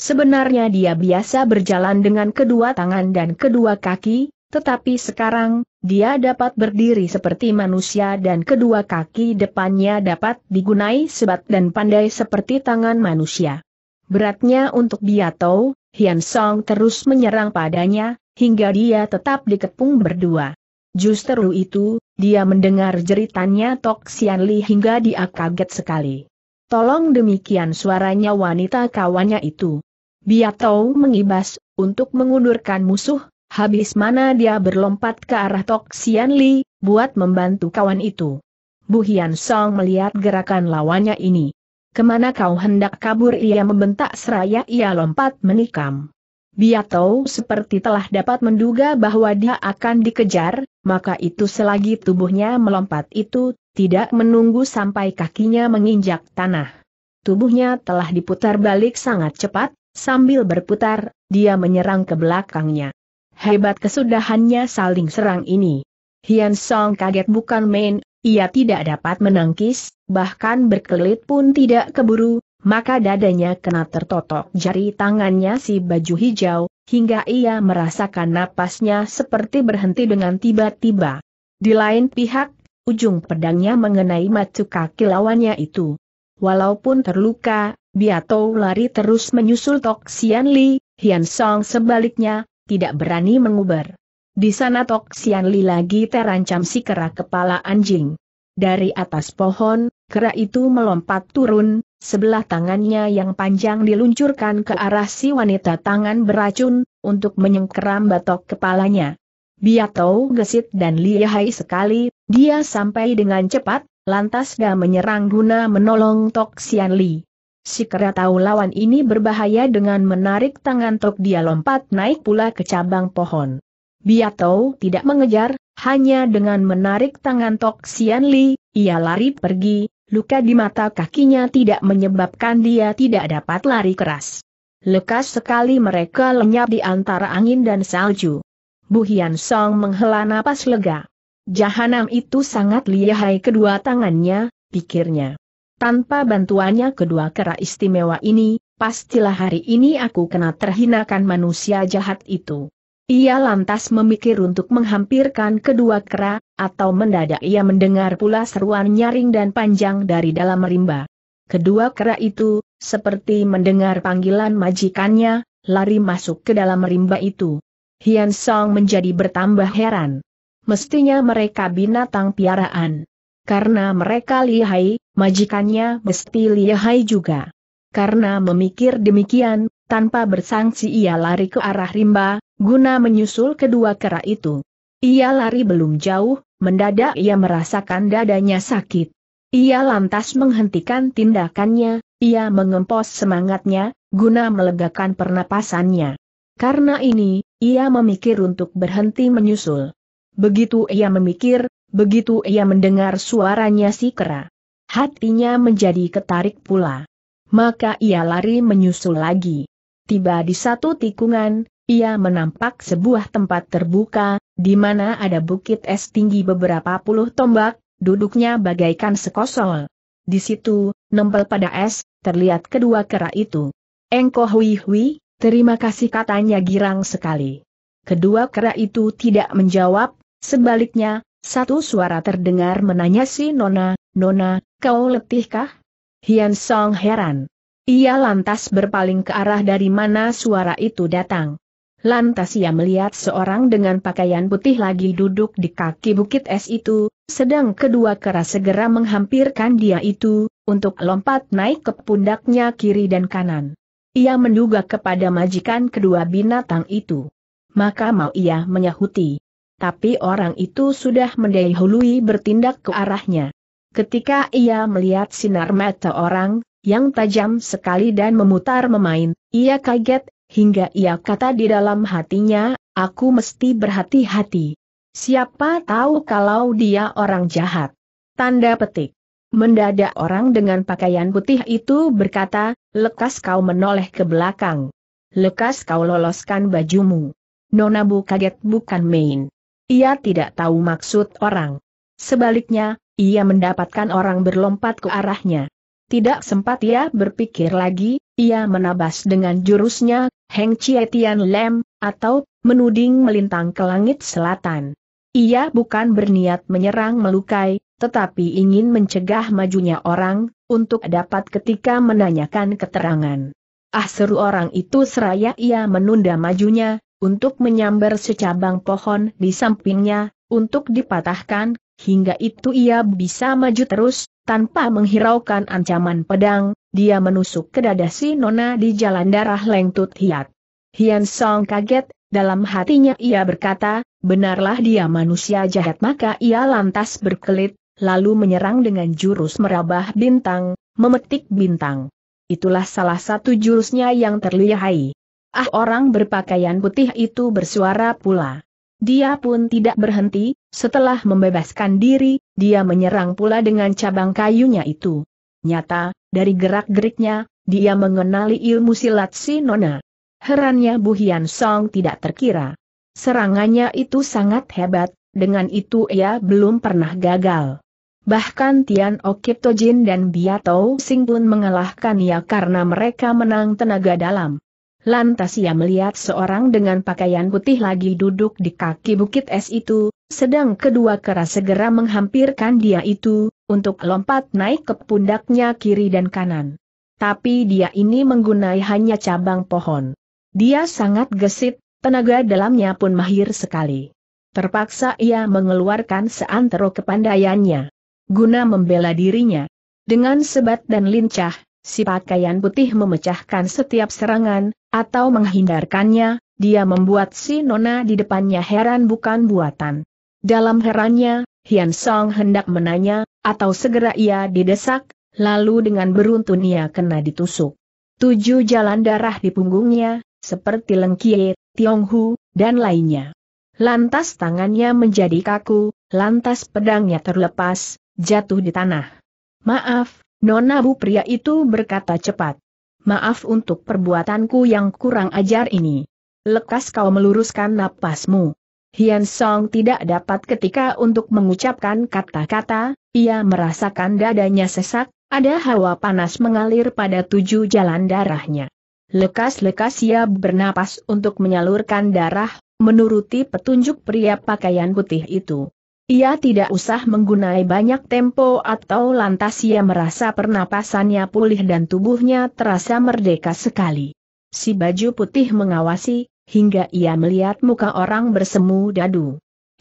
Sebenarnya dia biasa berjalan dengan kedua tangan dan kedua kaki, tetapi sekarang, dia dapat berdiri seperti manusia dan kedua kaki depannya dapat digunai sebat dan pandai seperti tangan manusia. Beratnya untuk Biatou, Hian Song terus menyerang padanya, hingga dia tetap dikepung berdua. Justru itu, dia mendengar jeritannya Tok Sian hingga dia kaget sekali. Tolong demikian suaranya wanita kawannya itu tahu mengibas, untuk mengundurkan musuh, habis mana dia berlompat ke arah Tok Sian Li, buat membantu kawan itu. Bu Hian Song melihat gerakan lawannya ini. Kemana kau hendak kabur ia membentak seraya ia lompat menikam. tahu seperti telah dapat menduga bahwa dia akan dikejar, maka itu selagi tubuhnya melompat itu, tidak menunggu sampai kakinya menginjak tanah. Tubuhnya telah diputar balik sangat cepat, Sambil berputar, dia menyerang ke belakangnya. Hebat kesudahannya saling serang ini. Hian Song kaget bukan main, ia tidak dapat menangkis, bahkan berkelit pun tidak keburu, maka dadanya kena tertotok jari tangannya si baju hijau, hingga ia merasakan napasnya seperti berhenti dengan tiba-tiba. Di lain pihak, ujung pedangnya mengenai matu kaki lawannya itu. Walaupun terluka, Biatou lari terus menyusul Tok Sian Li, Hian Song sebaliknya, tidak berani menguber. Di sana Tok Sian Li lagi terancam si kera kepala anjing. Dari atas pohon, kera itu melompat turun, sebelah tangannya yang panjang diluncurkan ke arah si wanita tangan beracun, untuk menyengkeram batok kepalanya. Biatou gesit dan lihai sekali, dia sampai dengan cepat, lantas dia menyerang guna menolong Tok Sian Li. Si kera tahu lawan ini berbahaya dengan menarik tangan Tok dia lompat naik pula ke cabang pohon. Biatou tidak mengejar, hanya dengan menarik tangan Tok Sian Li, ia lari pergi, luka di mata kakinya tidak menyebabkan dia tidak dapat lari keras. Lekas sekali mereka lenyap di antara angin dan salju. Bu Hian Song menghela napas lega. Jahanam itu sangat lihai kedua tangannya, pikirnya. Tanpa bantuannya kedua kera istimewa ini, pastilah hari ini aku kena terhinakan manusia jahat itu. Ia lantas memikir untuk menghampirkan kedua kera, atau mendadak ia mendengar pula seruan nyaring dan panjang dari dalam rimba. Kedua kera itu, seperti mendengar panggilan majikannya, lari masuk ke dalam rimba itu. Hian Song menjadi bertambah heran. Mestinya mereka binatang piaraan. Karena mereka lihai, Majikannya mesti lihai juga. Karena memikir demikian, tanpa bersangsi ia lari ke arah rimba, guna menyusul kedua kera itu. Ia lari belum jauh, mendadak ia merasakan dadanya sakit. Ia lantas menghentikan tindakannya, ia mengempos semangatnya, guna melegakan pernapasannya. Karena ini, ia memikir untuk berhenti menyusul. Begitu ia memikir, begitu ia mendengar suaranya si kera hatinya menjadi ketarik pula. Maka ia lari menyusul lagi. Tiba di satu tikungan, ia menampak sebuah tempat terbuka, di mana ada bukit es tinggi beberapa puluh tombak, duduknya bagaikan sekosol. Di situ, nempel pada es, terlihat kedua kera itu. Engko Hui Hui, terima kasih katanya girang sekali. Kedua kera itu tidak menjawab, sebaliknya, satu suara terdengar menanya si Nona, Nona, Kau letihkah? Hian Song heran. Ia lantas berpaling ke arah dari mana suara itu datang. Lantas ia melihat seorang dengan pakaian putih lagi duduk di kaki bukit es itu, sedang kedua kera segera menghampirkan dia itu, untuk lompat naik ke pundaknya kiri dan kanan. Ia menduga kepada majikan kedua binatang itu. Maka mau ia menyahuti. Tapi orang itu sudah mendahului bertindak ke arahnya. Ketika ia melihat sinar mata orang, yang tajam sekali dan memutar memain, ia kaget, hingga ia kata di dalam hatinya, aku mesti berhati-hati. Siapa tahu kalau dia orang jahat. Tanda petik. Mendadak orang dengan pakaian putih itu berkata, lekas kau menoleh ke belakang. Lekas kau loloskan bajumu. Nonabu kaget bukan main. Ia tidak tahu maksud orang. Sebaliknya, ia mendapatkan orang berlompat ke arahnya. Tidak sempat ia berpikir lagi, ia menabas dengan jurusnya, Heng Chie Tian Lem, atau menuding melintang ke langit selatan. Ia bukan berniat menyerang melukai, tetapi ingin mencegah majunya orang, untuk dapat ketika menanyakan keterangan. Ah seru orang itu seraya ia menunda majunya, untuk menyambar secabang pohon di sampingnya, untuk dipatahkan, hingga itu ia bisa maju terus, tanpa menghiraukan ancaman pedang, dia menusuk ke dada si Nona di jalan darah lengtut hiat. Hian Song kaget, dalam hatinya ia berkata, benarlah dia manusia jahat maka ia lantas berkelit, lalu menyerang dengan jurus merabah bintang, memetik bintang. Itulah salah satu jurusnya yang terlihai. Ah orang berpakaian putih itu bersuara pula. Dia pun tidak berhenti, setelah membebaskan diri, dia menyerang pula dengan cabang kayunya itu. Nyata, dari gerak-geriknya, dia mengenali ilmu silat si Nona. Herannya Bu Hian Song tidak terkira. Serangannya itu sangat hebat, dengan itu ia belum pernah gagal. Bahkan Tian Okip Tojin dan Biatou Sing pun mengalahkan ia karena mereka menang tenaga dalam. Lantas ia melihat seorang dengan pakaian putih lagi duduk di kaki bukit es itu, sedang kedua kera segera menghampirkan dia itu, untuk lompat naik ke pundaknya kiri dan kanan. Tapi dia ini menggunai hanya cabang pohon. Dia sangat gesit, tenaga dalamnya pun mahir sekali. Terpaksa ia mengeluarkan seantero kepandaiannya. Guna membela dirinya. Dengan sebat dan lincah, si pakaian putih memecahkan setiap serangan, atau menghindarkannya, dia membuat si Nona di depannya heran bukan buatan. Dalam herannya, Hian Song hendak menanya, atau segera ia didesak, lalu dengan beruntun ia kena ditusuk. Tujuh jalan darah di punggungnya, seperti Lengkie, Tionghu, dan lainnya. Lantas tangannya menjadi kaku, lantas pedangnya terlepas, jatuh di tanah. Maaf, Nona Bu pria itu berkata cepat maaf untuk perbuatanku yang kurang ajar ini. Lekas kau meluruskan napasmu. Hian Song tidak dapat ketika untuk mengucapkan kata-kata, ia merasakan dadanya sesak, ada hawa panas mengalir pada tujuh jalan darahnya. Lekas-lekas ia bernapas untuk menyalurkan darah, menuruti petunjuk pria pakaian putih itu. Ia tidak usah menggunai banyak tempo atau lantas ia merasa pernapasannya pulih dan tubuhnya terasa merdeka sekali. Si baju putih mengawasi, hingga ia melihat muka orang bersemu dadu.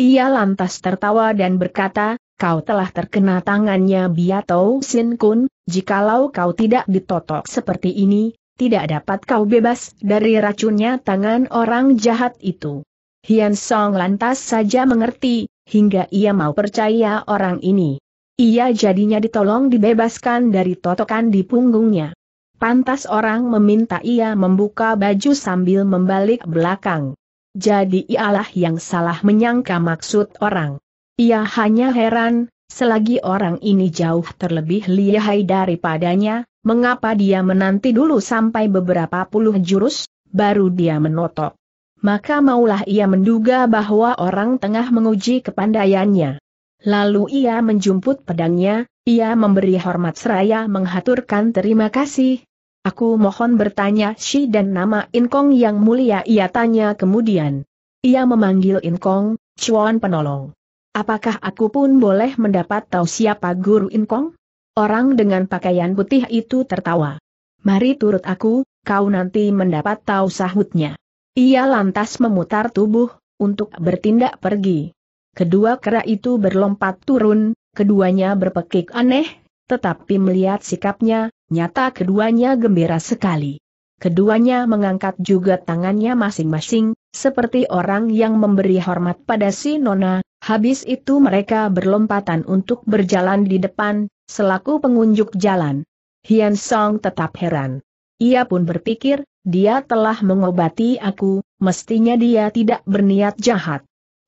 Ia lantas tertawa dan berkata, kau telah terkena tangannya Biatou Sin Kun, jikalau kau tidak ditotok seperti ini, tidak dapat kau bebas dari racunnya tangan orang jahat itu. Hian Song lantas saja mengerti, hingga ia mau percaya orang ini. Ia jadinya ditolong dibebaskan dari totokan di punggungnya. Pantas orang meminta ia membuka baju sambil membalik belakang. Jadi ialah yang salah menyangka maksud orang. Ia hanya heran, selagi orang ini jauh terlebih lihai daripadanya, mengapa dia menanti dulu sampai beberapa puluh jurus, baru dia menotok maka maulah ia menduga bahwa orang tengah menguji kepandaiannya. Lalu ia menjumput pedangnya, ia memberi hormat seraya menghaturkan terima kasih. Aku mohon bertanya si dan nama Inkong yang mulia ia tanya kemudian. Ia memanggil Inkong, Chuan penolong. Apakah aku pun boleh mendapat tahu siapa guru Inkong? Orang dengan pakaian putih itu tertawa. Mari turut aku, kau nanti mendapat tahu sahutnya. Ia lantas memutar tubuh, untuk bertindak pergi. Kedua kera itu berlompat turun, keduanya berpekik aneh, tetapi melihat sikapnya, nyata keduanya gembira sekali. Keduanya mengangkat juga tangannya masing-masing, seperti orang yang memberi hormat pada si Nona, habis itu mereka berlompatan untuk berjalan di depan, selaku pengunjuk jalan. Hian Song tetap heran. Ia pun berpikir, dia telah mengobati aku, mestinya dia tidak berniat jahat.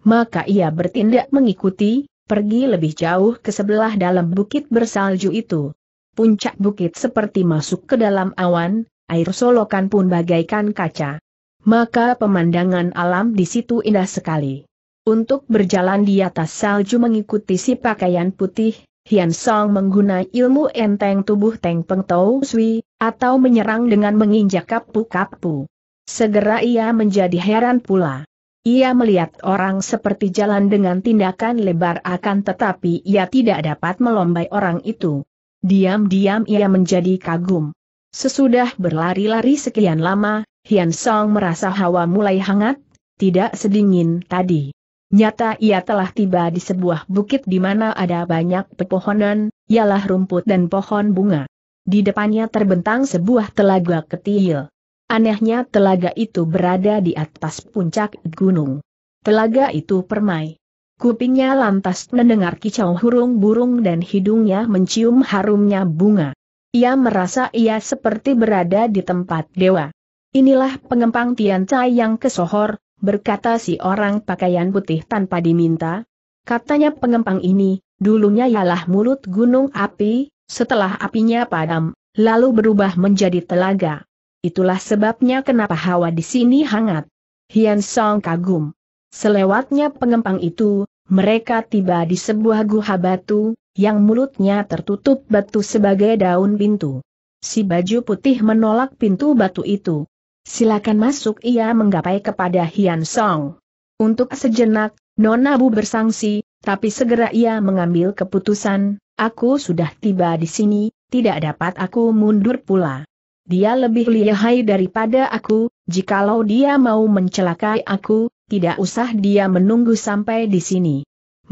Maka ia bertindak mengikuti, pergi lebih jauh ke sebelah dalam bukit bersalju itu. Puncak bukit seperti masuk ke dalam awan, air solokan pun bagaikan kaca. Maka pemandangan alam di situ indah sekali. Untuk berjalan di atas salju mengikuti si pakaian putih, Hian Song menggunakan ilmu enteng tubuh Teng Peng Tau Sui, atau menyerang dengan menginjak kapu-kapu. Segera ia menjadi heran pula. Ia melihat orang seperti jalan dengan tindakan lebar akan tetapi ia tidak dapat melombai orang itu. Diam-diam ia menjadi kagum. Sesudah berlari-lari sekian lama, Hian Song merasa hawa mulai hangat, tidak sedingin tadi. Nyata ia telah tiba di sebuah bukit di mana ada banyak pepohonan, ialah rumput dan pohon bunga. Di depannya terbentang sebuah telaga kecil. Anehnya telaga itu berada di atas puncak gunung. Telaga itu permai. Kupingnya lantas mendengar kicau hurung burung dan hidungnya mencium harumnya bunga. Ia merasa ia seperti berada di tempat dewa. Inilah pengempang Tian Cai yang kesohor, berkata si orang pakaian putih tanpa diminta. Katanya pengempang ini, dulunya ialah mulut gunung api, setelah apinya padam, lalu berubah menjadi telaga. Itulah sebabnya kenapa hawa di sini hangat. Hian Song kagum. Selewatnya pengempang itu, mereka tiba di sebuah guha batu, yang mulutnya tertutup batu sebagai daun pintu. Si baju putih menolak pintu batu itu. Silakan masuk ia menggapai kepada Hian Song. Untuk sejenak, Nona Bu bersangsi, tapi segera ia mengambil keputusan, Aku sudah tiba di sini, tidak dapat aku mundur pula. Dia lebih lihai daripada aku, jikalau dia mau mencelakai aku, tidak usah dia menunggu sampai di sini.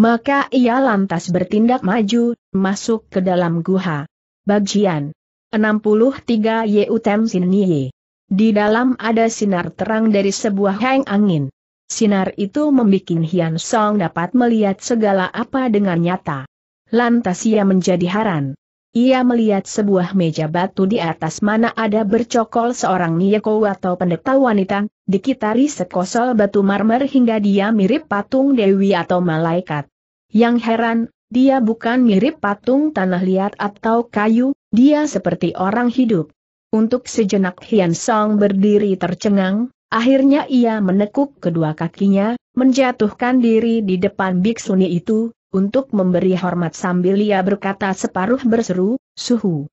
Maka ia lantas bertindak maju, masuk ke dalam guha. Bagian 63 Yeutem Sinye. Di dalam ada sinar terang dari sebuah heng angin. Sinar itu membuat Hian Song dapat melihat segala apa dengan nyata. Lantas ia menjadi heran. Ia melihat sebuah meja batu di atas mana ada bercokol seorang Nyeko atau pendeta wanita, dikitari sekosol batu marmer hingga dia mirip patung dewi atau malaikat. Yang heran, dia bukan mirip patung tanah liat atau kayu, dia seperti orang hidup. Untuk sejenak Hian Song berdiri tercengang, akhirnya ia menekuk kedua kakinya, menjatuhkan diri di depan biksuni itu, untuk memberi hormat sambil ia berkata separuh berseru, Suhu.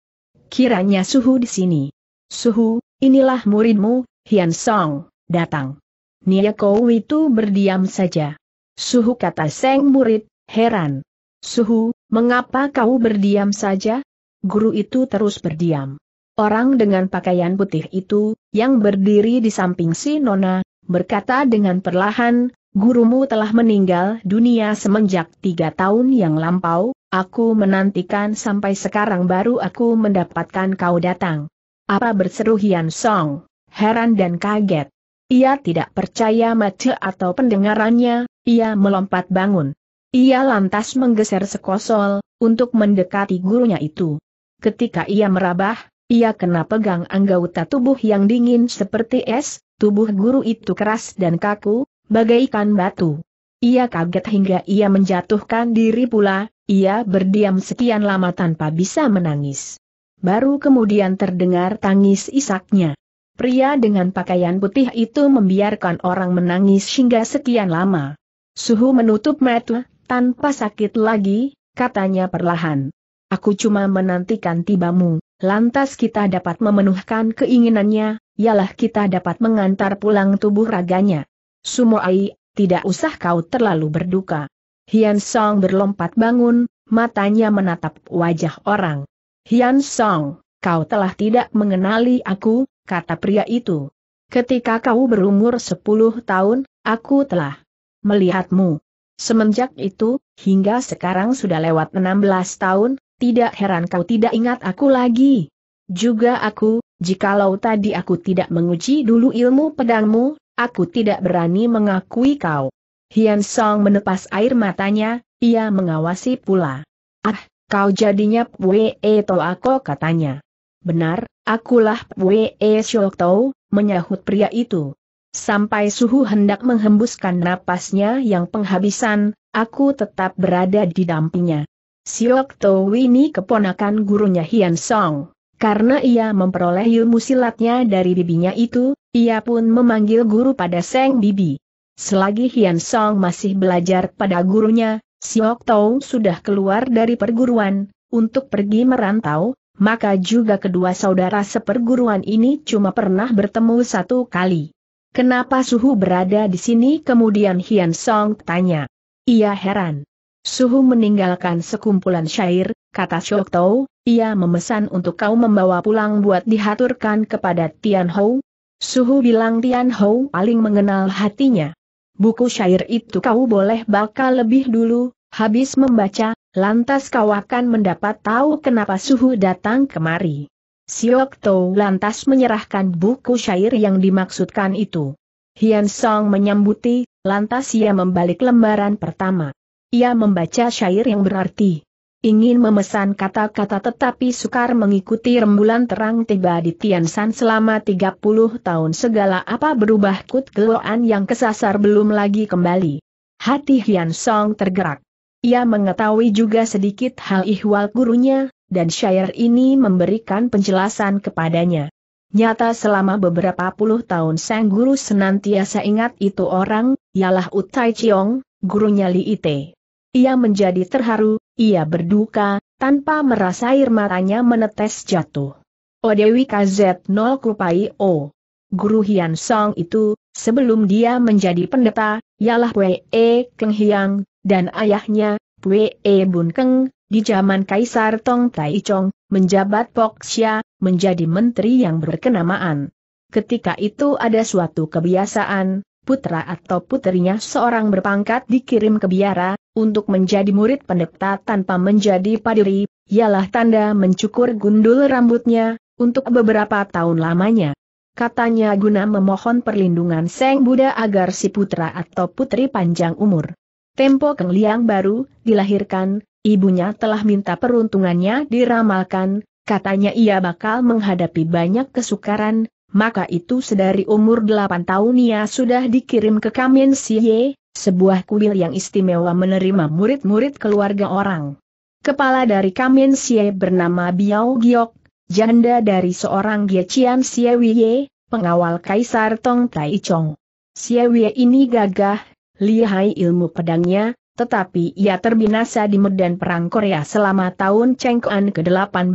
Kiranya Suhu di sini. Suhu, inilah muridmu, Hian Song, datang. Nia Kou itu berdiam saja. Suhu kata Seng murid, heran. Suhu, mengapa kau berdiam saja? Guru itu terus berdiam. Orang dengan pakaian putih itu, yang berdiri di samping si Nona, berkata dengan perlahan, gurumu telah meninggal dunia semenjak tiga tahun yang lampau, aku menantikan sampai sekarang baru aku mendapatkan kau datang. Apa berseru Hian Song, heran dan kaget. Ia tidak percaya mata atau pendengarannya, ia melompat bangun. Ia lantas menggeser sekosol, untuk mendekati gurunya itu. Ketika ia merabah, ia kena pegang anggota tubuh yang dingin seperti es, tubuh guru itu keras dan kaku, bagaikan batu. Ia kaget hingga ia menjatuhkan diri pula, ia berdiam sekian lama tanpa bisa menangis. Baru kemudian terdengar tangis isaknya. Pria dengan pakaian putih itu membiarkan orang menangis hingga sekian lama. Suhu menutup mata, tanpa sakit lagi, katanya perlahan. Aku cuma menantikan tibamu, lantas kita dapat memenuhkan keinginannya, ialah kita dapat mengantar pulang tubuh raganya. Sumoai, tidak usah kau terlalu berduka. Hian Song berlompat bangun, matanya menatap wajah orang. Hian Song, kau telah tidak mengenali aku, kata pria itu. Ketika kau berumur 10 tahun, aku telah melihatmu. Semenjak itu, hingga sekarang sudah lewat 16 tahun, tidak heran kau tidak ingat aku lagi. Juga aku, jikalau tadi aku tidak menguji dulu ilmu pedangmu, Aku tidak berani mengakui kau. Hian Song menepas air matanya, ia mengawasi pula. Ah, kau jadinya Pue Eto Ako katanya. Benar, akulah Pue Siok e Tau, menyahut pria itu. Sampai suhu hendak menghembuskan napasnya yang penghabisan, aku tetap berada di dampingnya. Siok Tau ini keponakan gurunya Hian Song. Karena ia memperoleh ilmu silatnya dari bibinya itu, ia pun memanggil guru pada Seng Bibi. Selagi Hian Song masih belajar pada gurunya, Siok Tau sudah keluar dari perguruan, untuk pergi merantau, maka juga kedua saudara seperguruan ini cuma pernah bertemu satu kali. Kenapa Suhu berada di sini? Kemudian Hian Song tanya. Ia heran. Suhu meninggalkan sekumpulan syair, kata Siok Tau, ia memesan untuk kau membawa pulang buat dihaturkan kepada Tian Hou, Suhu bilang Tian Hou paling mengenal hatinya. Buku syair itu kau boleh baca lebih dulu, habis membaca, lantas kau akan mendapat tahu kenapa Suhu datang kemari. Siok Tou lantas menyerahkan buku syair yang dimaksudkan itu. Hian Song menyambuti, lantas ia membalik lembaran pertama. Ia membaca syair yang berarti, ingin memesan kata-kata tetapi sukar mengikuti rembulan terang tiba di Tiansan selama 30 tahun segala apa berubah Kut Geloan yang kesasar belum lagi kembali. Hati Hian Song tergerak. Ia mengetahui juga sedikit hal ihwal gurunya, dan syair ini memberikan penjelasan kepadanya. Nyata selama beberapa puluh tahun sang guru senantiasa ingat itu orang, ialah Utai Chiong, gurunya Li Ite. Ia menjadi terharu, ia berduka, tanpa merasa air matanya menetes jatuh. O Dewi KZ 0 Kupai O. Guru Hian Song itu, sebelum dia menjadi pendeta, ialah Wei E Keng Hiang, dan ayahnya, Wei E Bun Keng, di zaman Kaisar Tong Tai Chong, menjabat Xia, menjadi menteri yang berkenamaan. Ketika itu ada suatu kebiasaan, putra atau putrinya seorang berpangkat dikirim ke biara, untuk menjadi murid pendeta tanpa menjadi padiri, ialah tanda mencukur gundul rambutnya, untuk beberapa tahun lamanya. Katanya guna memohon perlindungan Seng Buddha agar si putra atau putri panjang umur. Tempo Keng Liang baru dilahirkan, ibunya telah minta peruntungannya diramalkan, katanya ia bakal menghadapi banyak kesukaran, maka itu sedari umur 8 tahun ia sudah dikirim ke Kamin Siye, sebuah kuil yang istimewa menerima murid-murid keluarga orang. Kepala dari Kamin Siye bernama Biao Giok, janda dari seorang Siye Siewie, pengawal Kaisar Tong Tai Chong. Siewie ini gagah, lihai ilmu pedangnya, tetapi ia terbinasa di medan perang Korea selama tahun Chengkuan ke-18,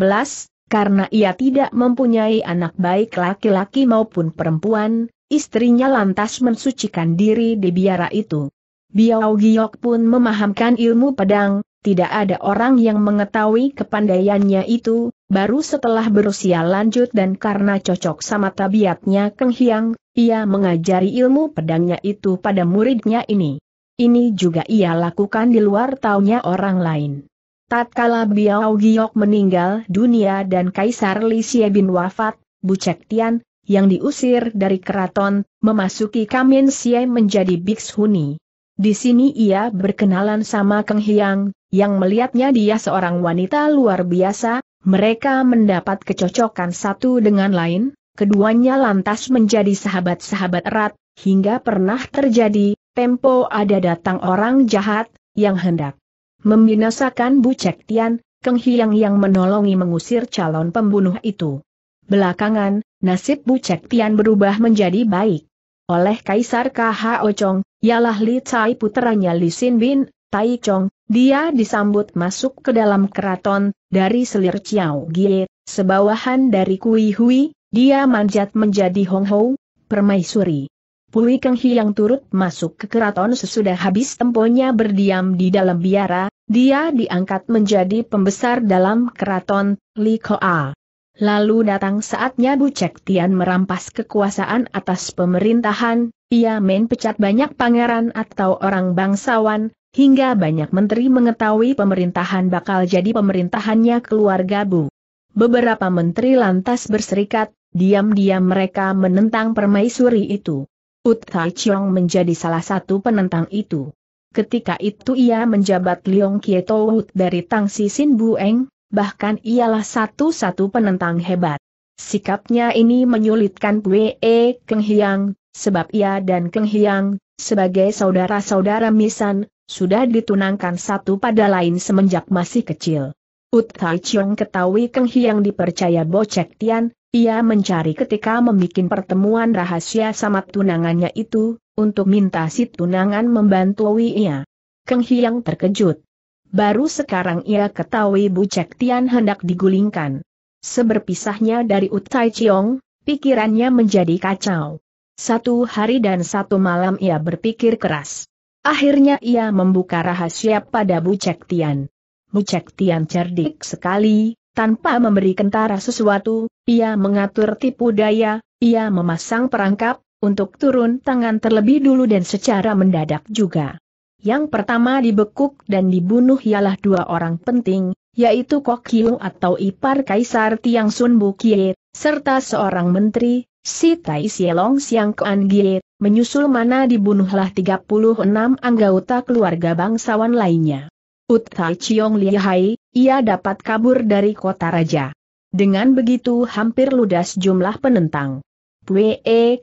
karena ia tidak mempunyai anak baik laki-laki maupun perempuan, istrinya lantas mensucikan diri di biara itu. Biao Giok pun memahamkan ilmu pedang, tidak ada orang yang mengetahui kepandaiannya itu, baru setelah berusia lanjut dan karena cocok sama tabiatnya Keng Hiang, ia mengajari ilmu pedangnya itu pada muridnya ini. Ini juga ia lakukan di luar taunya orang lain. Tatkala Biao Giok meninggal dunia dan Kaisar Li bin wafat, Bu Cek Tian, yang diusir dari keraton, memasuki Kamin Xie menjadi Bixhuni. Di sini ia berkenalan sama Keng Hiang, yang melihatnya dia seorang wanita luar biasa, mereka mendapat kecocokan satu dengan lain, keduanya lantas menjadi sahabat-sahabat erat, hingga pernah terjadi, tempo ada datang orang jahat, yang hendak membinasakan Bu Cek Tian, Keng Hiang yang menolongi mengusir calon pembunuh itu. Belakangan, nasib Bu Cek Tian berubah menjadi baik. Oleh Kaisar KHO Chong, ialah Li Cai puteranya Li Sin Bin, Tai Chong, dia disambut masuk ke dalam keraton, dari selir Chiao Gie, sebawahan dari Kui Hui, dia manjat menjadi Hong Hou, permaisuri. Pui Keng Hiang turut masuk ke keraton sesudah habis tempohnya berdiam di dalam biara, dia diangkat menjadi pembesar dalam keraton, Li Koa. Lalu datang saatnya Bu Cek Tian merampas kekuasaan atas pemerintahan, ia main pecat banyak pangeran atau orang bangsawan, hingga banyak menteri mengetahui pemerintahan bakal jadi pemerintahannya keluarga Bu. Beberapa menteri lantas berserikat, diam-diam mereka menentang permaisuri itu. Utai Chiong menjadi salah satu penentang itu. Ketika itu ia menjabat Leong Kietout dari Tang Sin Bueng, bahkan ialah satu-satu penentang hebat. Sikapnya ini menyulitkan Pue E Keng Hiang, sebab ia dan Keng Hiang, sebagai saudara-saudara misan, sudah ditunangkan satu pada lain semenjak masih kecil. Utai Chiong ketahui Keng Hiang dipercaya Bocek Tian, ia mencari ketika membuat pertemuan rahasia sama tunangannya itu, untuk minta si tunangan membantu ia. Keng Hiang terkejut. Baru sekarang ia ketahui Bu Cek Tian hendak digulingkan. Seberpisahnya dari Utai Chiong, pikirannya menjadi kacau. Satu hari dan satu malam ia berpikir keras. Akhirnya ia membuka rahasia pada Bu Cek Tian. Bu Cek Tian cerdik sekali, tanpa memberi kentara sesuatu, ia mengatur tipu daya, ia memasang perangkap, untuk turun tangan terlebih dulu dan secara mendadak juga. Yang pertama dibekuk dan dibunuh ialah dua orang penting, yaitu Kok Kokyu atau ipar Kaisar Tiang Sun Bukie, serta seorang menteri, si Tai Sielong Siang Kuan Gie, menyusul mana dibunuhlah 36 anggota keluarga bangsawan lainnya. Utai Chiong Lihai, ia dapat kabur dari kota raja. Dengan begitu hampir ludas jumlah penentang. Pue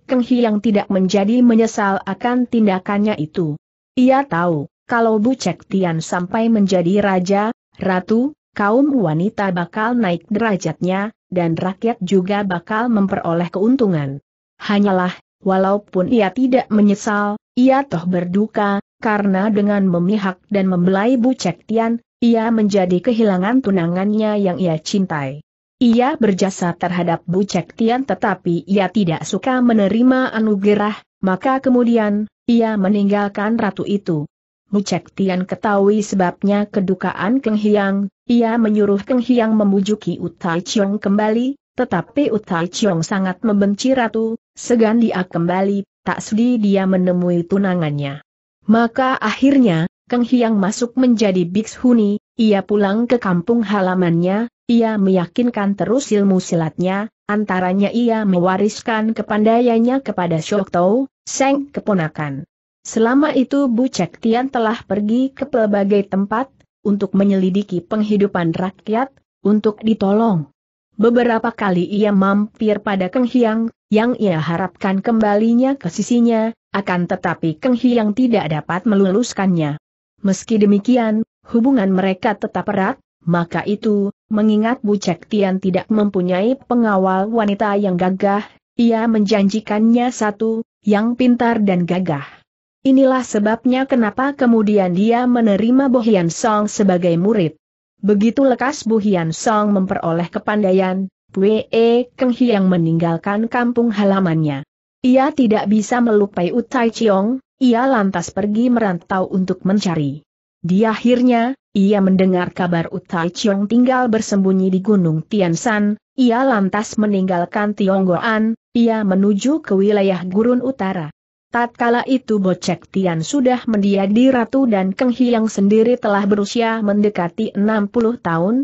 Keng Hiang tidak menjadi menyesal akan tindakannya itu. Ia tahu, kalau Bu Cek Tian sampai menjadi raja, ratu, kaum wanita bakal naik derajatnya, dan rakyat juga bakal memperoleh keuntungan. Hanyalah, walaupun ia tidak menyesal, ia toh berduka, karena dengan memihak dan membelai Bu Cek Tian, ia menjadi kehilangan tunangannya yang ia cintai. Ia berjasa terhadap Bu Cek Tian tetapi ia tidak suka menerima anugerah, maka kemudian, ia meninggalkan ratu itu. Bu Cek Tian ketahui sebabnya kedukaan Keng Hiang, ia menyuruh Keng Hiang memujuki Utai Chiong kembali, tetapi Utai Chiong sangat membenci ratu, segan dia kembali, tak sedih dia menemui tunangannya. Maka akhirnya, Keng Hiang masuk menjadi bixhuni. ia pulang ke kampung halamannya, ia meyakinkan terus ilmu silatnya, antaranya ia mewariskan kepandaiannya kepada Shok Tau, Seng keponakan. Selama itu Bu Cek Tian telah pergi ke pelbagai tempat, untuk menyelidiki penghidupan rakyat, untuk ditolong. Beberapa kali ia mampir pada Keng Hiang, yang ia harapkan kembalinya ke sisinya, akan tetapi Keng Hiang tidak dapat meluluskannya. Meski demikian, hubungan mereka tetap erat, maka itu, mengingat Bu Cek Tian tidak mempunyai pengawal wanita yang gagah, ia menjanjikannya satu, yang pintar dan gagah. Inilah sebabnya kenapa kemudian dia menerima Bu Hian Song sebagai murid. Begitu lekas Bu Hian Song memperoleh kepandaian, Pue E Keng Hiang meninggalkan kampung halamannya. Ia tidak bisa melupai Utai Chiong, ia lantas pergi merantau untuk mencari. Di akhirnya, ia mendengar kabar Utai Chiong tinggal bersembunyi di Gunung Tiansan, ia lantas meninggalkan Tionggoan, ia menuju ke wilayah Gurun Utara. Tatkala itu Bocek Tian sudah mendiadi Ratu dan Keng Hiang sendiri telah berusia mendekati 60 tahun.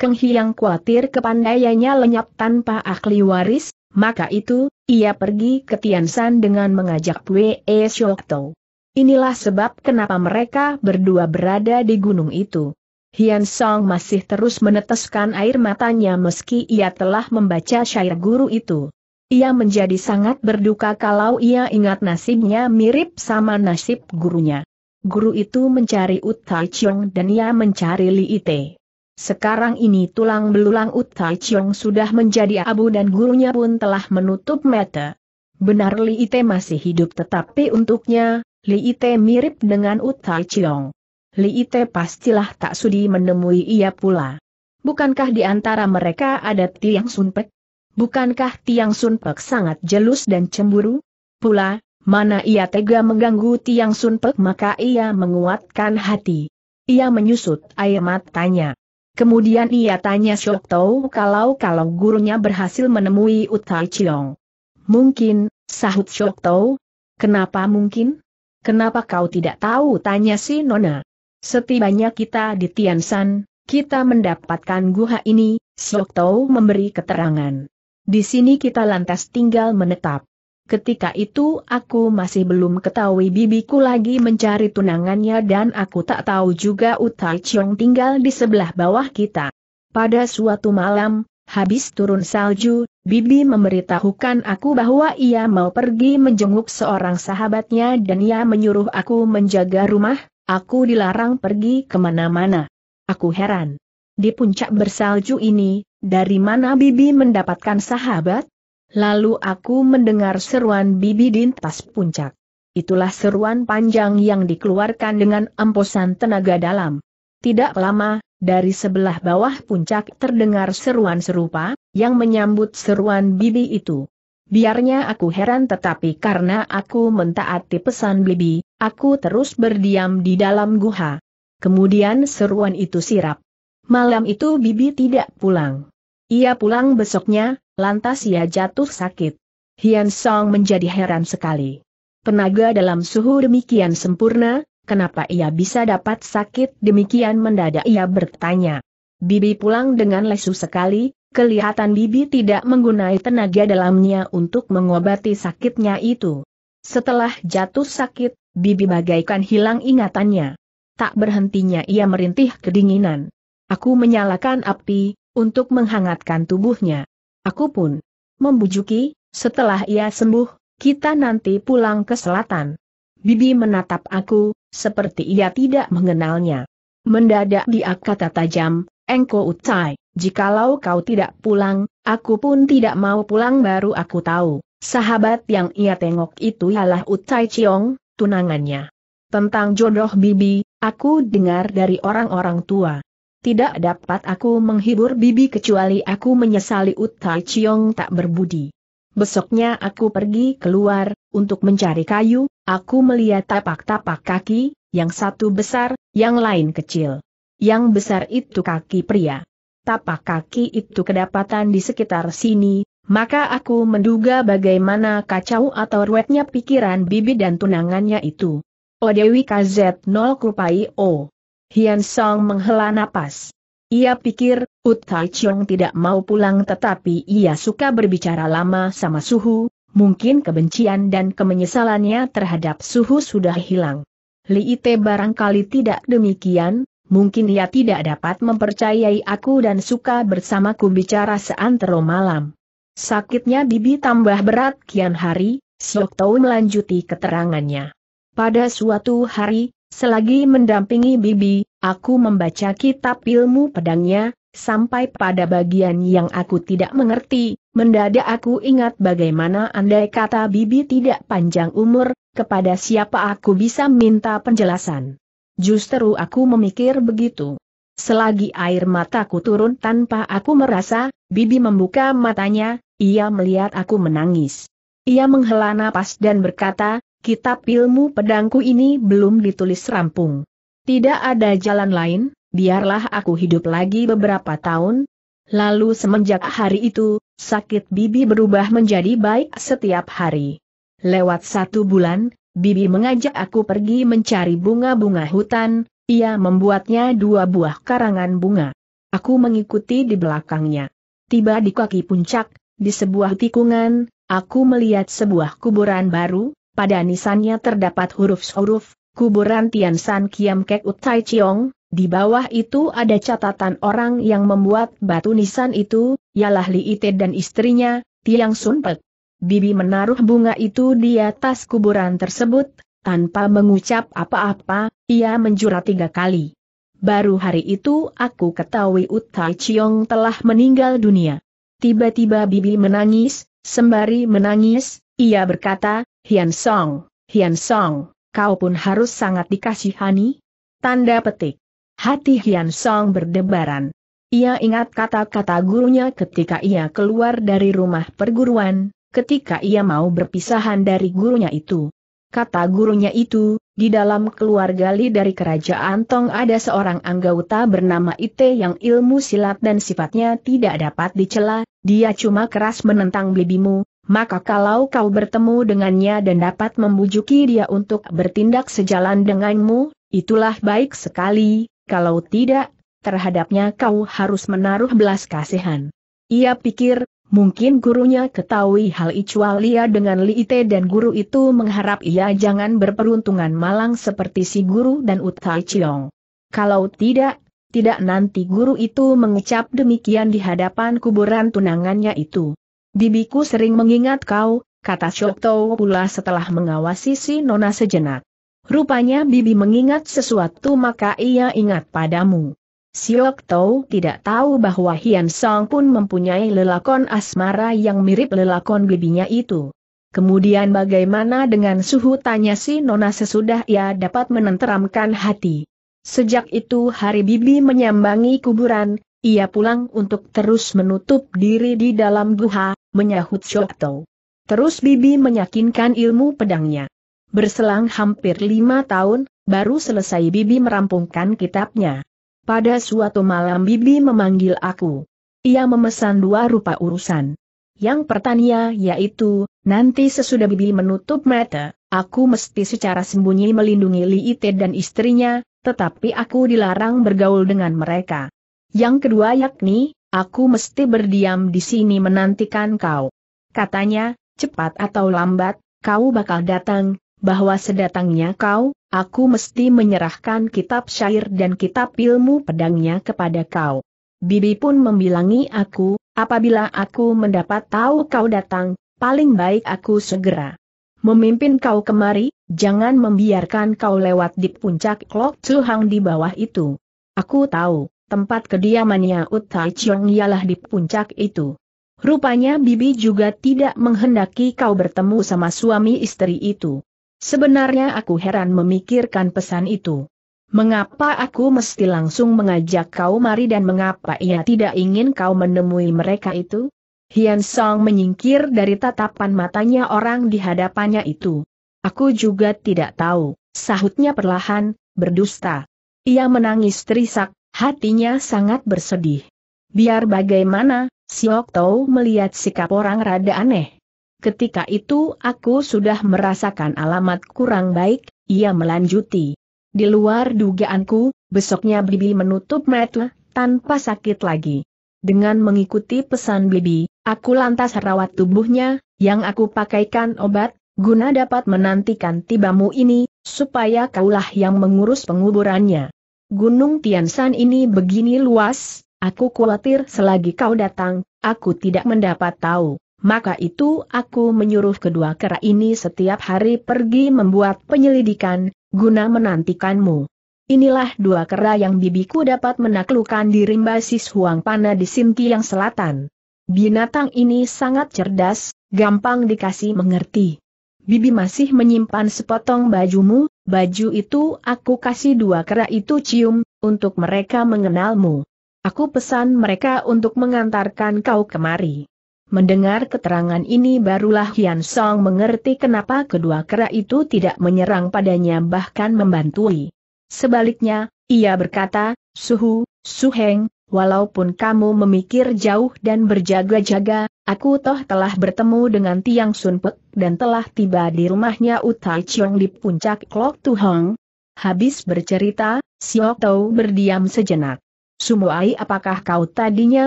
Keng Hiang khawatir kepandaiannya lenyap tanpa ahli waris, maka itu, ia pergi ke Tiansan dengan mengajak Wei Xiaotou. Inilah sebab kenapa mereka berdua berada di gunung itu. Hian Song masih terus meneteskan air matanya meski ia telah membaca syair guru itu. Ia menjadi sangat berduka kalau ia ingat nasibnya mirip sama nasib gurunya. Guru itu mencari Utai Chong dan ia mencari Li Ite. Sekarang ini tulang belulang Utai Chiong sudah menjadi abu dan gurunya pun telah menutup mata. Benar Li Ite masih hidup tetapi untuknya, Li Ite mirip dengan Utai Chiong. Li Ite pastilah tak sudi menemui ia pula. Bukankah di antara mereka ada Tiang Sunpek? Bukankah Tiang Sunpek sangat jelus dan cemburu? Pula, mana ia tega mengganggu Tiang Sunpek maka ia menguatkan hati. Ia menyusut air matanya. Kemudian ia tanya Shok Tau kalau-kalau gurunya berhasil menemui Utai cilong. Mungkin, sahut Shok Tau. Kenapa mungkin? Kenapa kau tidak tahu tanya si Nona. Setibanya kita di Tiansan, kita mendapatkan guha ini, Shok Tau memberi keterangan. Di sini kita lantas tinggal menetap. Ketika itu aku masih belum ketahui bibiku lagi mencari tunangannya dan aku tak tahu juga Utai Chong tinggal di sebelah bawah kita. Pada suatu malam, habis turun salju, bibi memberitahukan aku bahwa ia mau pergi menjenguk seorang sahabatnya dan ia menyuruh aku menjaga rumah, aku dilarang pergi kemana-mana. Aku heran. Di puncak bersalju ini, dari mana bibi mendapatkan sahabat? Lalu aku mendengar seruan Bibi di Dintas Puncak. Itulah seruan panjang yang dikeluarkan dengan emposan tenaga dalam. Tidak lama, dari sebelah bawah puncak terdengar seruan serupa, yang menyambut seruan Bibi itu. Biarnya aku heran tetapi karena aku mentaati pesan Bibi, aku terus berdiam di dalam guha. Kemudian seruan itu sirap. Malam itu Bibi tidak pulang. Ia pulang besoknya, lantas ia jatuh sakit. Hian Song menjadi heran sekali. Tenaga dalam suhu demikian sempurna, kenapa ia bisa dapat sakit demikian mendadak ia bertanya. Bibi pulang dengan lesu sekali, kelihatan Bibi tidak menggunai tenaga dalamnya untuk mengobati sakitnya itu. Setelah jatuh sakit, Bibi bagaikan hilang ingatannya. Tak berhentinya ia merintih kedinginan. Aku menyalakan api, untuk menghangatkan tubuhnya. Aku pun membujuki, setelah ia sembuh, kita nanti pulang ke selatan. Bibi menatap aku, seperti ia tidak mengenalnya. Mendadak dia kata tajam, Engko Utai, jikalau kau tidak pulang, aku pun tidak mau pulang baru aku tahu. Sahabat yang ia tengok itu ialah Utai Chiong, tunangannya. Tentang jodoh Bibi, aku dengar dari orang-orang tua tidak dapat aku menghibur bibi kecuali aku menyesali Utai Chiong tak berbudi. Besoknya aku pergi keluar, untuk mencari kayu, aku melihat tapak-tapak kaki, yang satu besar, yang lain kecil. Yang besar itu kaki pria. Tapak kaki itu kedapatan di sekitar sini, maka aku menduga bagaimana kacau atau ruwetnya pikiran bibi dan tunangannya itu. O Dewi KZ 0 Kupai O. Hian Song menghela napas. Ia pikir, Utai Chong Chiong tidak mau pulang tetapi ia suka berbicara lama sama Suhu, mungkin kebencian dan kemenyesalannya terhadap Suhu sudah hilang. Li Ite barangkali tidak demikian, mungkin ia tidak dapat mempercayai aku dan suka bersamaku bicara seantero malam. Sakitnya bibi tambah berat kian hari, Siok Tau melanjuti keterangannya. Pada suatu hari, Selagi mendampingi Bibi, aku membaca kitab ilmu pedangnya, sampai pada bagian yang aku tidak mengerti, mendadak aku ingat bagaimana andai kata Bibi tidak panjang umur, kepada siapa aku bisa minta penjelasan. Justru aku memikir begitu. Selagi air mataku turun tanpa aku merasa, Bibi membuka matanya, ia melihat aku menangis. Ia menghela napas dan berkata, kitab ilmu pedangku ini belum ditulis rampung. Tidak ada jalan lain, biarlah aku hidup lagi beberapa tahun. Lalu semenjak hari itu, sakit Bibi berubah menjadi baik setiap hari. Lewat satu bulan, Bibi mengajak aku pergi mencari bunga-bunga hutan, ia membuatnya dua buah karangan bunga. Aku mengikuti di belakangnya. Tiba di kaki puncak, di sebuah tikungan, aku melihat sebuah kuburan baru, pada nisannya terdapat huruf-huruf, kuburan Tian San Kiam Kek Utai Chiong, di bawah itu ada catatan orang yang membuat batu nisan itu, ialah Li Ite dan istrinya, Tiang Sun Pek. Bibi menaruh bunga itu di atas kuburan tersebut, tanpa mengucap apa-apa, ia menjura tiga kali. Baru hari itu aku ketahui Utai Chiong telah meninggal dunia. Tiba-tiba Bibi menangis, sembari menangis, ia berkata, Hian Song, Hian Song, kau pun harus sangat dikasihani? Tanda petik. Hati Hian Song berdebaran. Ia ingat kata-kata gurunya ketika ia keluar dari rumah perguruan, ketika ia mau berpisahan dari gurunya itu. Kata gurunya itu, di dalam keluarga Li dari kerajaan Tong ada seorang anggota bernama Ite yang ilmu silat dan sifatnya tidak dapat dicela, dia cuma keras menentang bibimu, maka kalau kau bertemu dengannya dan dapat membujuki dia untuk bertindak sejalan denganmu, itulah baik sekali, kalau tidak, terhadapnya kau harus menaruh belas kasihan. Ia pikir, mungkin gurunya ketahui hal Icualia dengan Liite dan guru itu mengharap ia jangan berperuntungan malang seperti si guru dan Utai Chiong. Kalau tidak, tidak nanti guru itu mengecap demikian di hadapan kuburan tunangannya itu. Bibiku sering mengingat kau, kata Shokto pula setelah mengawasi si Nona sejenak. Rupanya Bibi mengingat sesuatu maka ia ingat padamu. Siok tidak tahu bahwa Hian Song pun mempunyai lelakon asmara yang mirip lelakon bibinya itu. Kemudian bagaimana dengan suhu tanya si Nona sesudah ia dapat menenteramkan hati. Sejak itu hari Bibi menyambangi kuburan, ia pulang untuk terus menutup diri di dalam guha, menyahut Shokto. Terus Bibi meyakinkan ilmu pedangnya. Berselang hampir lima tahun, baru selesai Bibi merampungkan kitabnya. Pada suatu malam Bibi memanggil aku. Ia memesan dua rupa urusan. Yang pertanya yaitu, nanti sesudah Bibi menutup mata, aku mesti secara sembunyi melindungi Li Ite dan istrinya, tetapi aku dilarang bergaul dengan mereka. Yang kedua yakni, aku mesti berdiam di sini menantikan kau. Katanya, cepat atau lambat, kau bakal datang, bahwa sedatangnya kau, aku mesti menyerahkan kitab syair dan kitab ilmu pedangnya kepada kau. Bibi pun membilangi aku, apabila aku mendapat tahu kau datang, paling baik aku segera memimpin kau kemari, jangan membiarkan kau lewat di puncak klok cuhang di bawah itu. Aku tahu, Tempat kediamannya Utai Chiong ialah di puncak itu. Rupanya Bibi juga tidak menghendaki kau bertemu sama suami istri itu. Sebenarnya aku heran memikirkan pesan itu. Mengapa aku mesti langsung mengajak kau mari dan mengapa ia tidak ingin kau menemui mereka itu? Hian Song menyingkir dari tatapan matanya orang di hadapannya itu. Aku juga tidak tahu, sahutnya perlahan, berdusta. Ia menangis terisak, Hatinya sangat bersedih. Biar bagaimana, Siok Tau melihat sikap orang rada aneh. Ketika itu aku sudah merasakan alamat kurang baik, ia melanjuti. Di luar dugaanku, besoknya Bibi menutup mata, tanpa sakit lagi. Dengan mengikuti pesan Bibi, aku lantas rawat tubuhnya, yang aku pakaikan obat, guna dapat menantikan tibamu ini, supaya kaulah yang mengurus penguburannya. Gunung Tiansan ini begini luas, aku khawatir selagi kau datang, aku tidak mendapat tahu. Maka itu aku menyuruh kedua kera ini setiap hari pergi membuat penyelidikan, guna menantikanmu. Inilah dua kera yang bibiku dapat menaklukkan di Rimba Huang Pana di yang Selatan. Binatang ini sangat cerdas, gampang dikasih mengerti. Bibi masih menyimpan sepotong bajumu, Baju itu aku kasih dua kera itu cium, untuk mereka mengenalmu. Aku pesan mereka untuk mengantarkan kau kemari. Mendengar keterangan ini barulah Hian Song mengerti kenapa kedua kera itu tidak menyerang padanya bahkan membantui. Sebaliknya, ia berkata, Suhu, Suheng, walaupun kamu memikir jauh dan berjaga-jaga, Aku toh telah bertemu dengan Tiang Sun Pek dan telah tiba di rumahnya Utai Chiong di puncak Klok Tuhong. Habis bercerita, Siok Tau berdiam sejenak. Sumuai apakah kau tadinya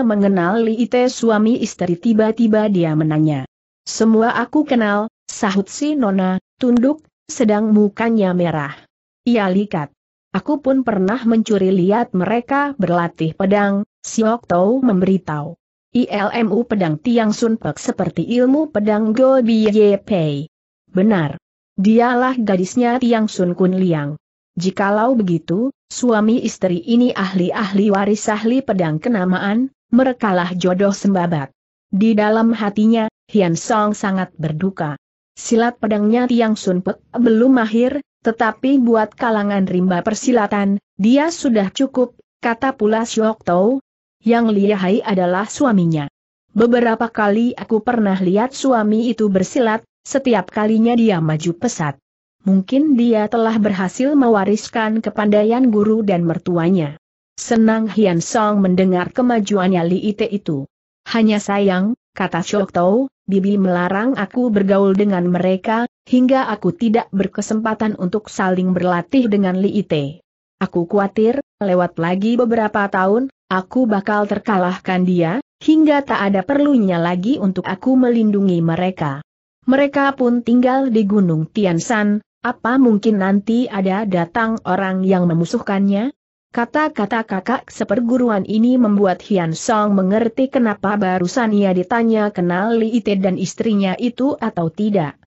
mengenal Li Ite suami istri tiba-tiba dia menanya. Semua aku kenal, sahut si Nona, tunduk, sedang mukanya merah. Ia likat. Aku pun pernah mencuri lihat mereka berlatih pedang, Siok Tau memberitahu. ILMU pedang Tiang Sun Pek seperti ilmu pedang Go Biye Pei. Benar. Dialah gadisnya Tiang Sun Kun Liang. Jikalau begitu, suami istri ini ahli-ahli waris ahli pedang kenamaan, merekalah jodoh sembabat. Di dalam hatinya, Hian Song sangat berduka. Silat pedangnya Tiang Sun Pek belum mahir, tetapi buat kalangan rimba persilatan, dia sudah cukup, kata pula Siok Tau, yang lihai adalah suaminya. Beberapa kali aku pernah lihat suami itu bersilat, setiap kalinya dia maju pesat. Mungkin dia telah berhasil mewariskan kepandaian guru dan mertuanya. Senang Hian Song mendengar kemajuannya Li Ite itu. Hanya sayang, kata Shok Tau, Bibi melarang aku bergaul dengan mereka, hingga aku tidak berkesempatan untuk saling berlatih dengan Li Ite. Aku khawatir, lewat lagi beberapa tahun, Aku bakal terkalahkan dia, hingga tak ada perlunya lagi untuk aku melindungi mereka. Mereka pun tinggal di Gunung Tiansan, apa mungkin nanti ada datang orang yang memusuhkannya? Kata-kata kakak seperguruan ini membuat Hian Song mengerti kenapa barusan ia ditanya kenal Li Ite dan istrinya itu atau tidak.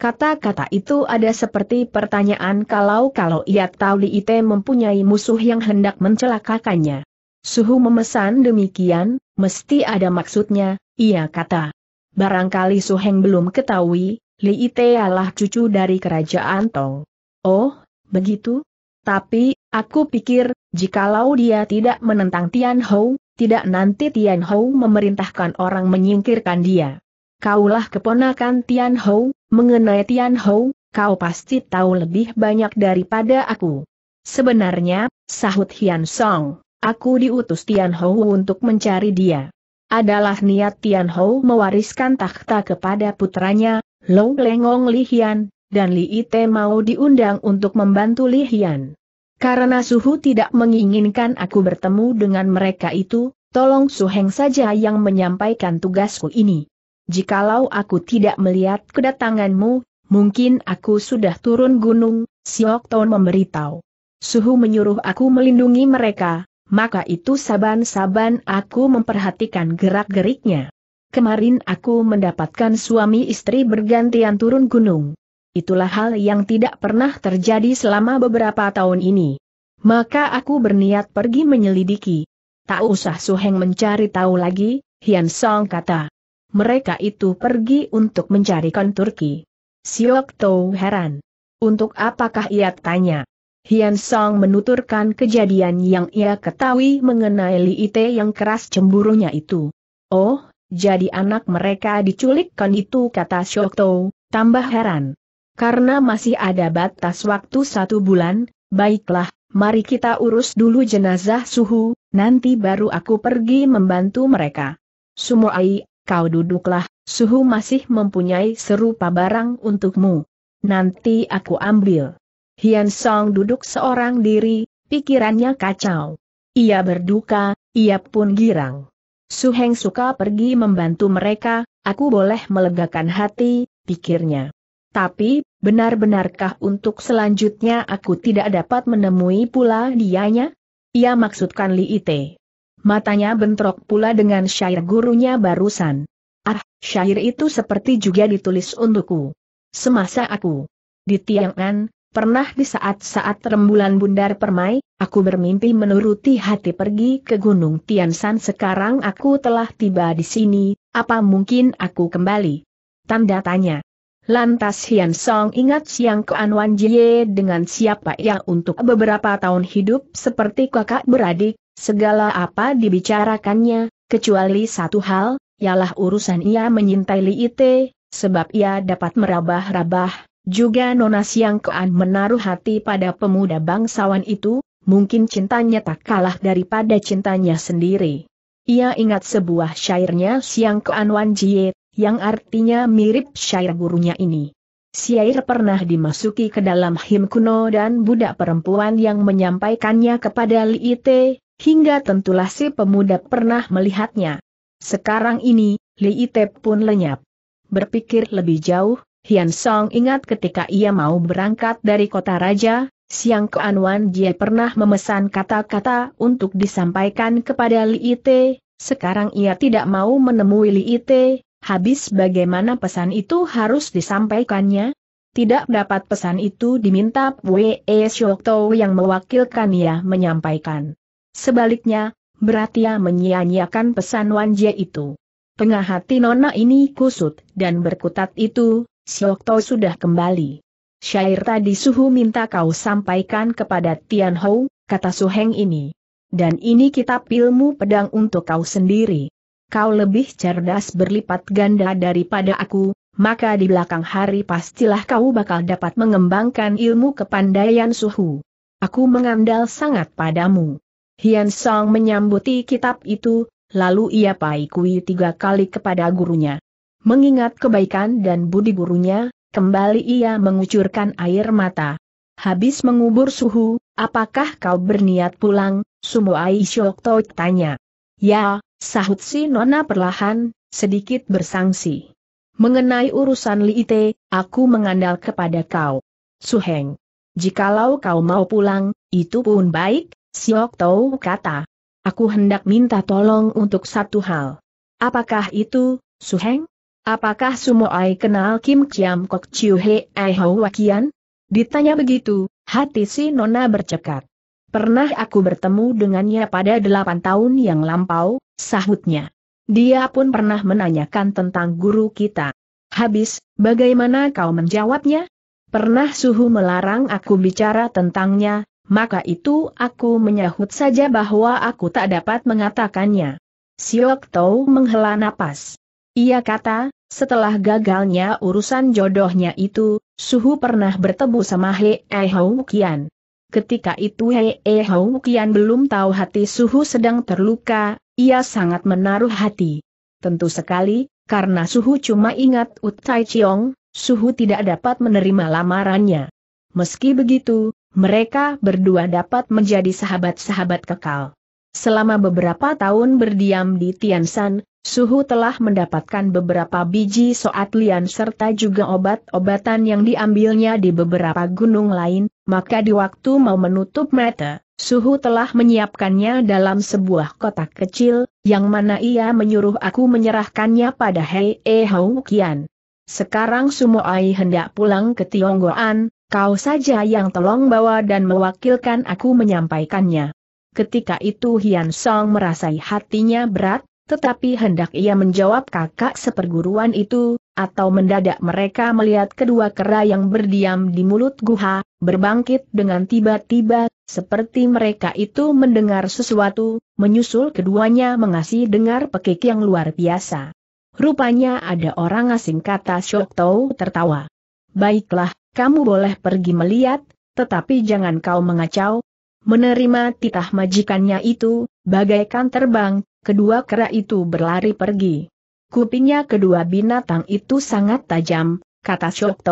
Kata-kata itu ada seperti pertanyaan kalau-kalau ia tahu Li Ite mempunyai musuh yang hendak mencelakakannya. Suhu memesan demikian, mesti ada maksudnya, ia kata. Barangkali Suheng belum ketahui, Li adalah cucu dari kerajaan Tong. Oh, begitu? Tapi, aku pikir, jikalau dia tidak menentang Tian Hou, tidak nanti Tian Hou memerintahkan orang menyingkirkan dia. Kaulah keponakan Tian Hou, mengenai Tian Hou, kau pasti tahu lebih banyak daripada aku. Sebenarnya, sahut Hian Song. Aku diutus Tian Hou untuk mencari dia. Adalah niat Tian Hou mewariskan takhta kepada putranya, Lou Lengong Li Hian, dan Li Ite mau diundang untuk membantu Li Hian. Karena Suhu tidak menginginkan aku bertemu dengan mereka itu, tolong Suheng saja yang menyampaikan tugasku ini. Jikalau aku tidak melihat kedatanganmu, mungkin aku sudah turun gunung, Siok Ton memberitahu. Suhu menyuruh aku melindungi mereka, maka itu saban-saban aku memperhatikan gerak-geriknya. Kemarin aku mendapatkan suami istri bergantian turun gunung. Itulah hal yang tidak pernah terjadi selama beberapa tahun ini. Maka aku berniat pergi menyelidiki. Tak usah Suheng mencari tahu lagi, Hian Song kata. Mereka itu pergi untuk mencarikan Turki. Siok Tou heran. Untuk apakah ia tanya? Hian Song menuturkan kejadian yang ia ketahui mengenai Li Ite yang keras cemburunya itu. Oh, jadi anak mereka diculikkan itu kata Tou, tambah heran. Karena masih ada batas waktu satu bulan, baiklah, mari kita urus dulu jenazah suhu, nanti baru aku pergi membantu mereka. Sumuai, kau duduklah, suhu masih mempunyai serupa barang untukmu. Nanti aku ambil. Hian Song duduk seorang diri, pikirannya kacau. Ia berduka, ia pun girang. Su Heng suka pergi membantu mereka, aku boleh melegakan hati, pikirnya. Tapi, benar-benarkah untuk selanjutnya aku tidak dapat menemui pula dianya? Ia maksudkan Li Ite. Matanya bentrok pula dengan syair gurunya barusan. Ah, syair itu seperti juga ditulis untukku. Semasa aku di Tiangan, Pernah di saat-saat rembulan bundar permai, aku bermimpi menuruti hati pergi ke Gunung Tiansan sekarang aku telah tiba di sini, apa mungkin aku kembali? Tanda tanya. Lantas Hian Song ingat siang Kuan Wan Jie dengan siapa ia untuk beberapa tahun hidup seperti kakak beradik, segala apa dibicarakannya, kecuali satu hal, ialah urusan ia menyintai Li Ite, sebab ia dapat merabah-rabah, juga Nona Siang Kean menaruh hati pada pemuda bangsawan itu, mungkin cintanya tak kalah daripada cintanya sendiri. Ia ingat sebuah syairnya Siang Kean Wan Jie, yang artinya mirip syair gurunya ini. Syair pernah dimasuki ke dalam him kuno dan budak perempuan yang menyampaikannya kepada Li Ite, hingga tentulah si pemuda pernah melihatnya. Sekarang ini, Li Ite pun lenyap. Berpikir lebih jauh, Hian Song ingat ketika ia mau berangkat dari kota raja, Siang Kuan Wan Jie pernah memesan kata-kata untuk disampaikan kepada Li Ite, sekarang ia tidak mau menemui Li Ite, habis bagaimana pesan itu harus disampaikannya? Tidak dapat pesan itu diminta Wei Xiokto e yang mewakilkan ia menyampaikan. Sebaliknya, berarti ia menyia-nyiakan pesan Wan Jie itu. Tengah hati nona ini kusut dan berkutat itu, Siokto sudah kembali. Syair tadi Suhu minta kau sampaikan kepada Tian Hou, kata Su Heng ini. Dan ini kitab ilmu pedang untuk kau sendiri. Kau lebih cerdas berlipat ganda daripada aku, maka di belakang hari pastilah kau bakal dapat mengembangkan ilmu kepandaian Suhu. Aku mengandal sangat padamu. Hian Song menyambuti kitab itu, lalu ia paikui tiga kali kepada gurunya. Mengingat kebaikan dan budi gurunya, kembali ia mengucurkan air mata. Habis mengubur suhu, apakah kau berniat pulang, Sumo Aisyokto tanya. Ya, sahut si Nona perlahan, sedikit bersangsi. Mengenai urusan Liite, aku mengandal kepada kau. Suheng. Jikalau kau mau pulang, itu pun baik, Siok Tau kata. Aku hendak minta tolong untuk satu hal. Apakah itu, Suheng? Apakah Sumoai kenal Kim Chiam Kok Chiu He Ai Wakian? Ditanya begitu, hati si Nona bercekat. Pernah aku bertemu dengannya pada delapan tahun yang lampau, sahutnya. Dia pun pernah menanyakan tentang guru kita. Habis, bagaimana kau menjawabnya? Pernah suhu melarang aku bicara tentangnya, maka itu aku menyahut saja bahwa aku tak dapat mengatakannya. Siok Tau menghela napas. Ia kata, setelah gagalnya urusan jodohnya itu, Suhu pernah bertemu sama Hei Hou Kian. Ketika itu Hei Hou Kian belum tahu hati Suhu sedang terluka, ia sangat menaruh hati. Tentu sekali, karena Suhu cuma ingat Utai Chiong, Suhu tidak dapat menerima lamarannya. Meski begitu, mereka berdua dapat menjadi sahabat-sahabat kekal. Selama beberapa tahun berdiam di Tiansan, Suhu telah mendapatkan beberapa biji soat lian serta juga obat-obatan yang diambilnya di beberapa gunung lain, maka di waktu mau menutup mata, Suhu telah menyiapkannya dalam sebuah kotak kecil, yang mana ia menyuruh aku menyerahkannya pada Hei E Hou Kian. Sekarang Sumoai hendak pulang ke Tionggoan, kau saja yang tolong bawa dan mewakilkan aku menyampaikannya. Ketika itu Hian Song merasai hatinya berat, tetapi hendak ia menjawab kakak seperguruan itu, atau mendadak mereka melihat kedua kera yang berdiam di mulut guha, berbangkit dengan tiba-tiba, seperti mereka itu mendengar sesuatu, menyusul keduanya mengasih dengar pekik yang luar biasa. Rupanya ada orang asing kata Shok Tau tertawa. Baiklah, kamu boleh pergi melihat, tetapi jangan kau mengacau. Menerima titah majikannya itu, bagaikan terbang, kedua kera itu berlari pergi. Kupingnya kedua binatang itu sangat tajam, kata Shok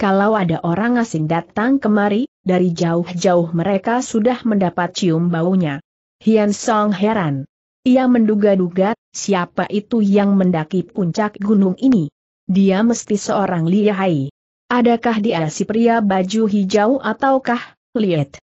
Kalau ada orang asing datang kemari, dari jauh-jauh mereka sudah mendapat cium baunya. Hian Song heran. Ia menduga-duga, siapa itu yang mendaki puncak gunung ini? Dia mesti seorang lihai. Adakah dia si pria baju hijau ataukah, lihat?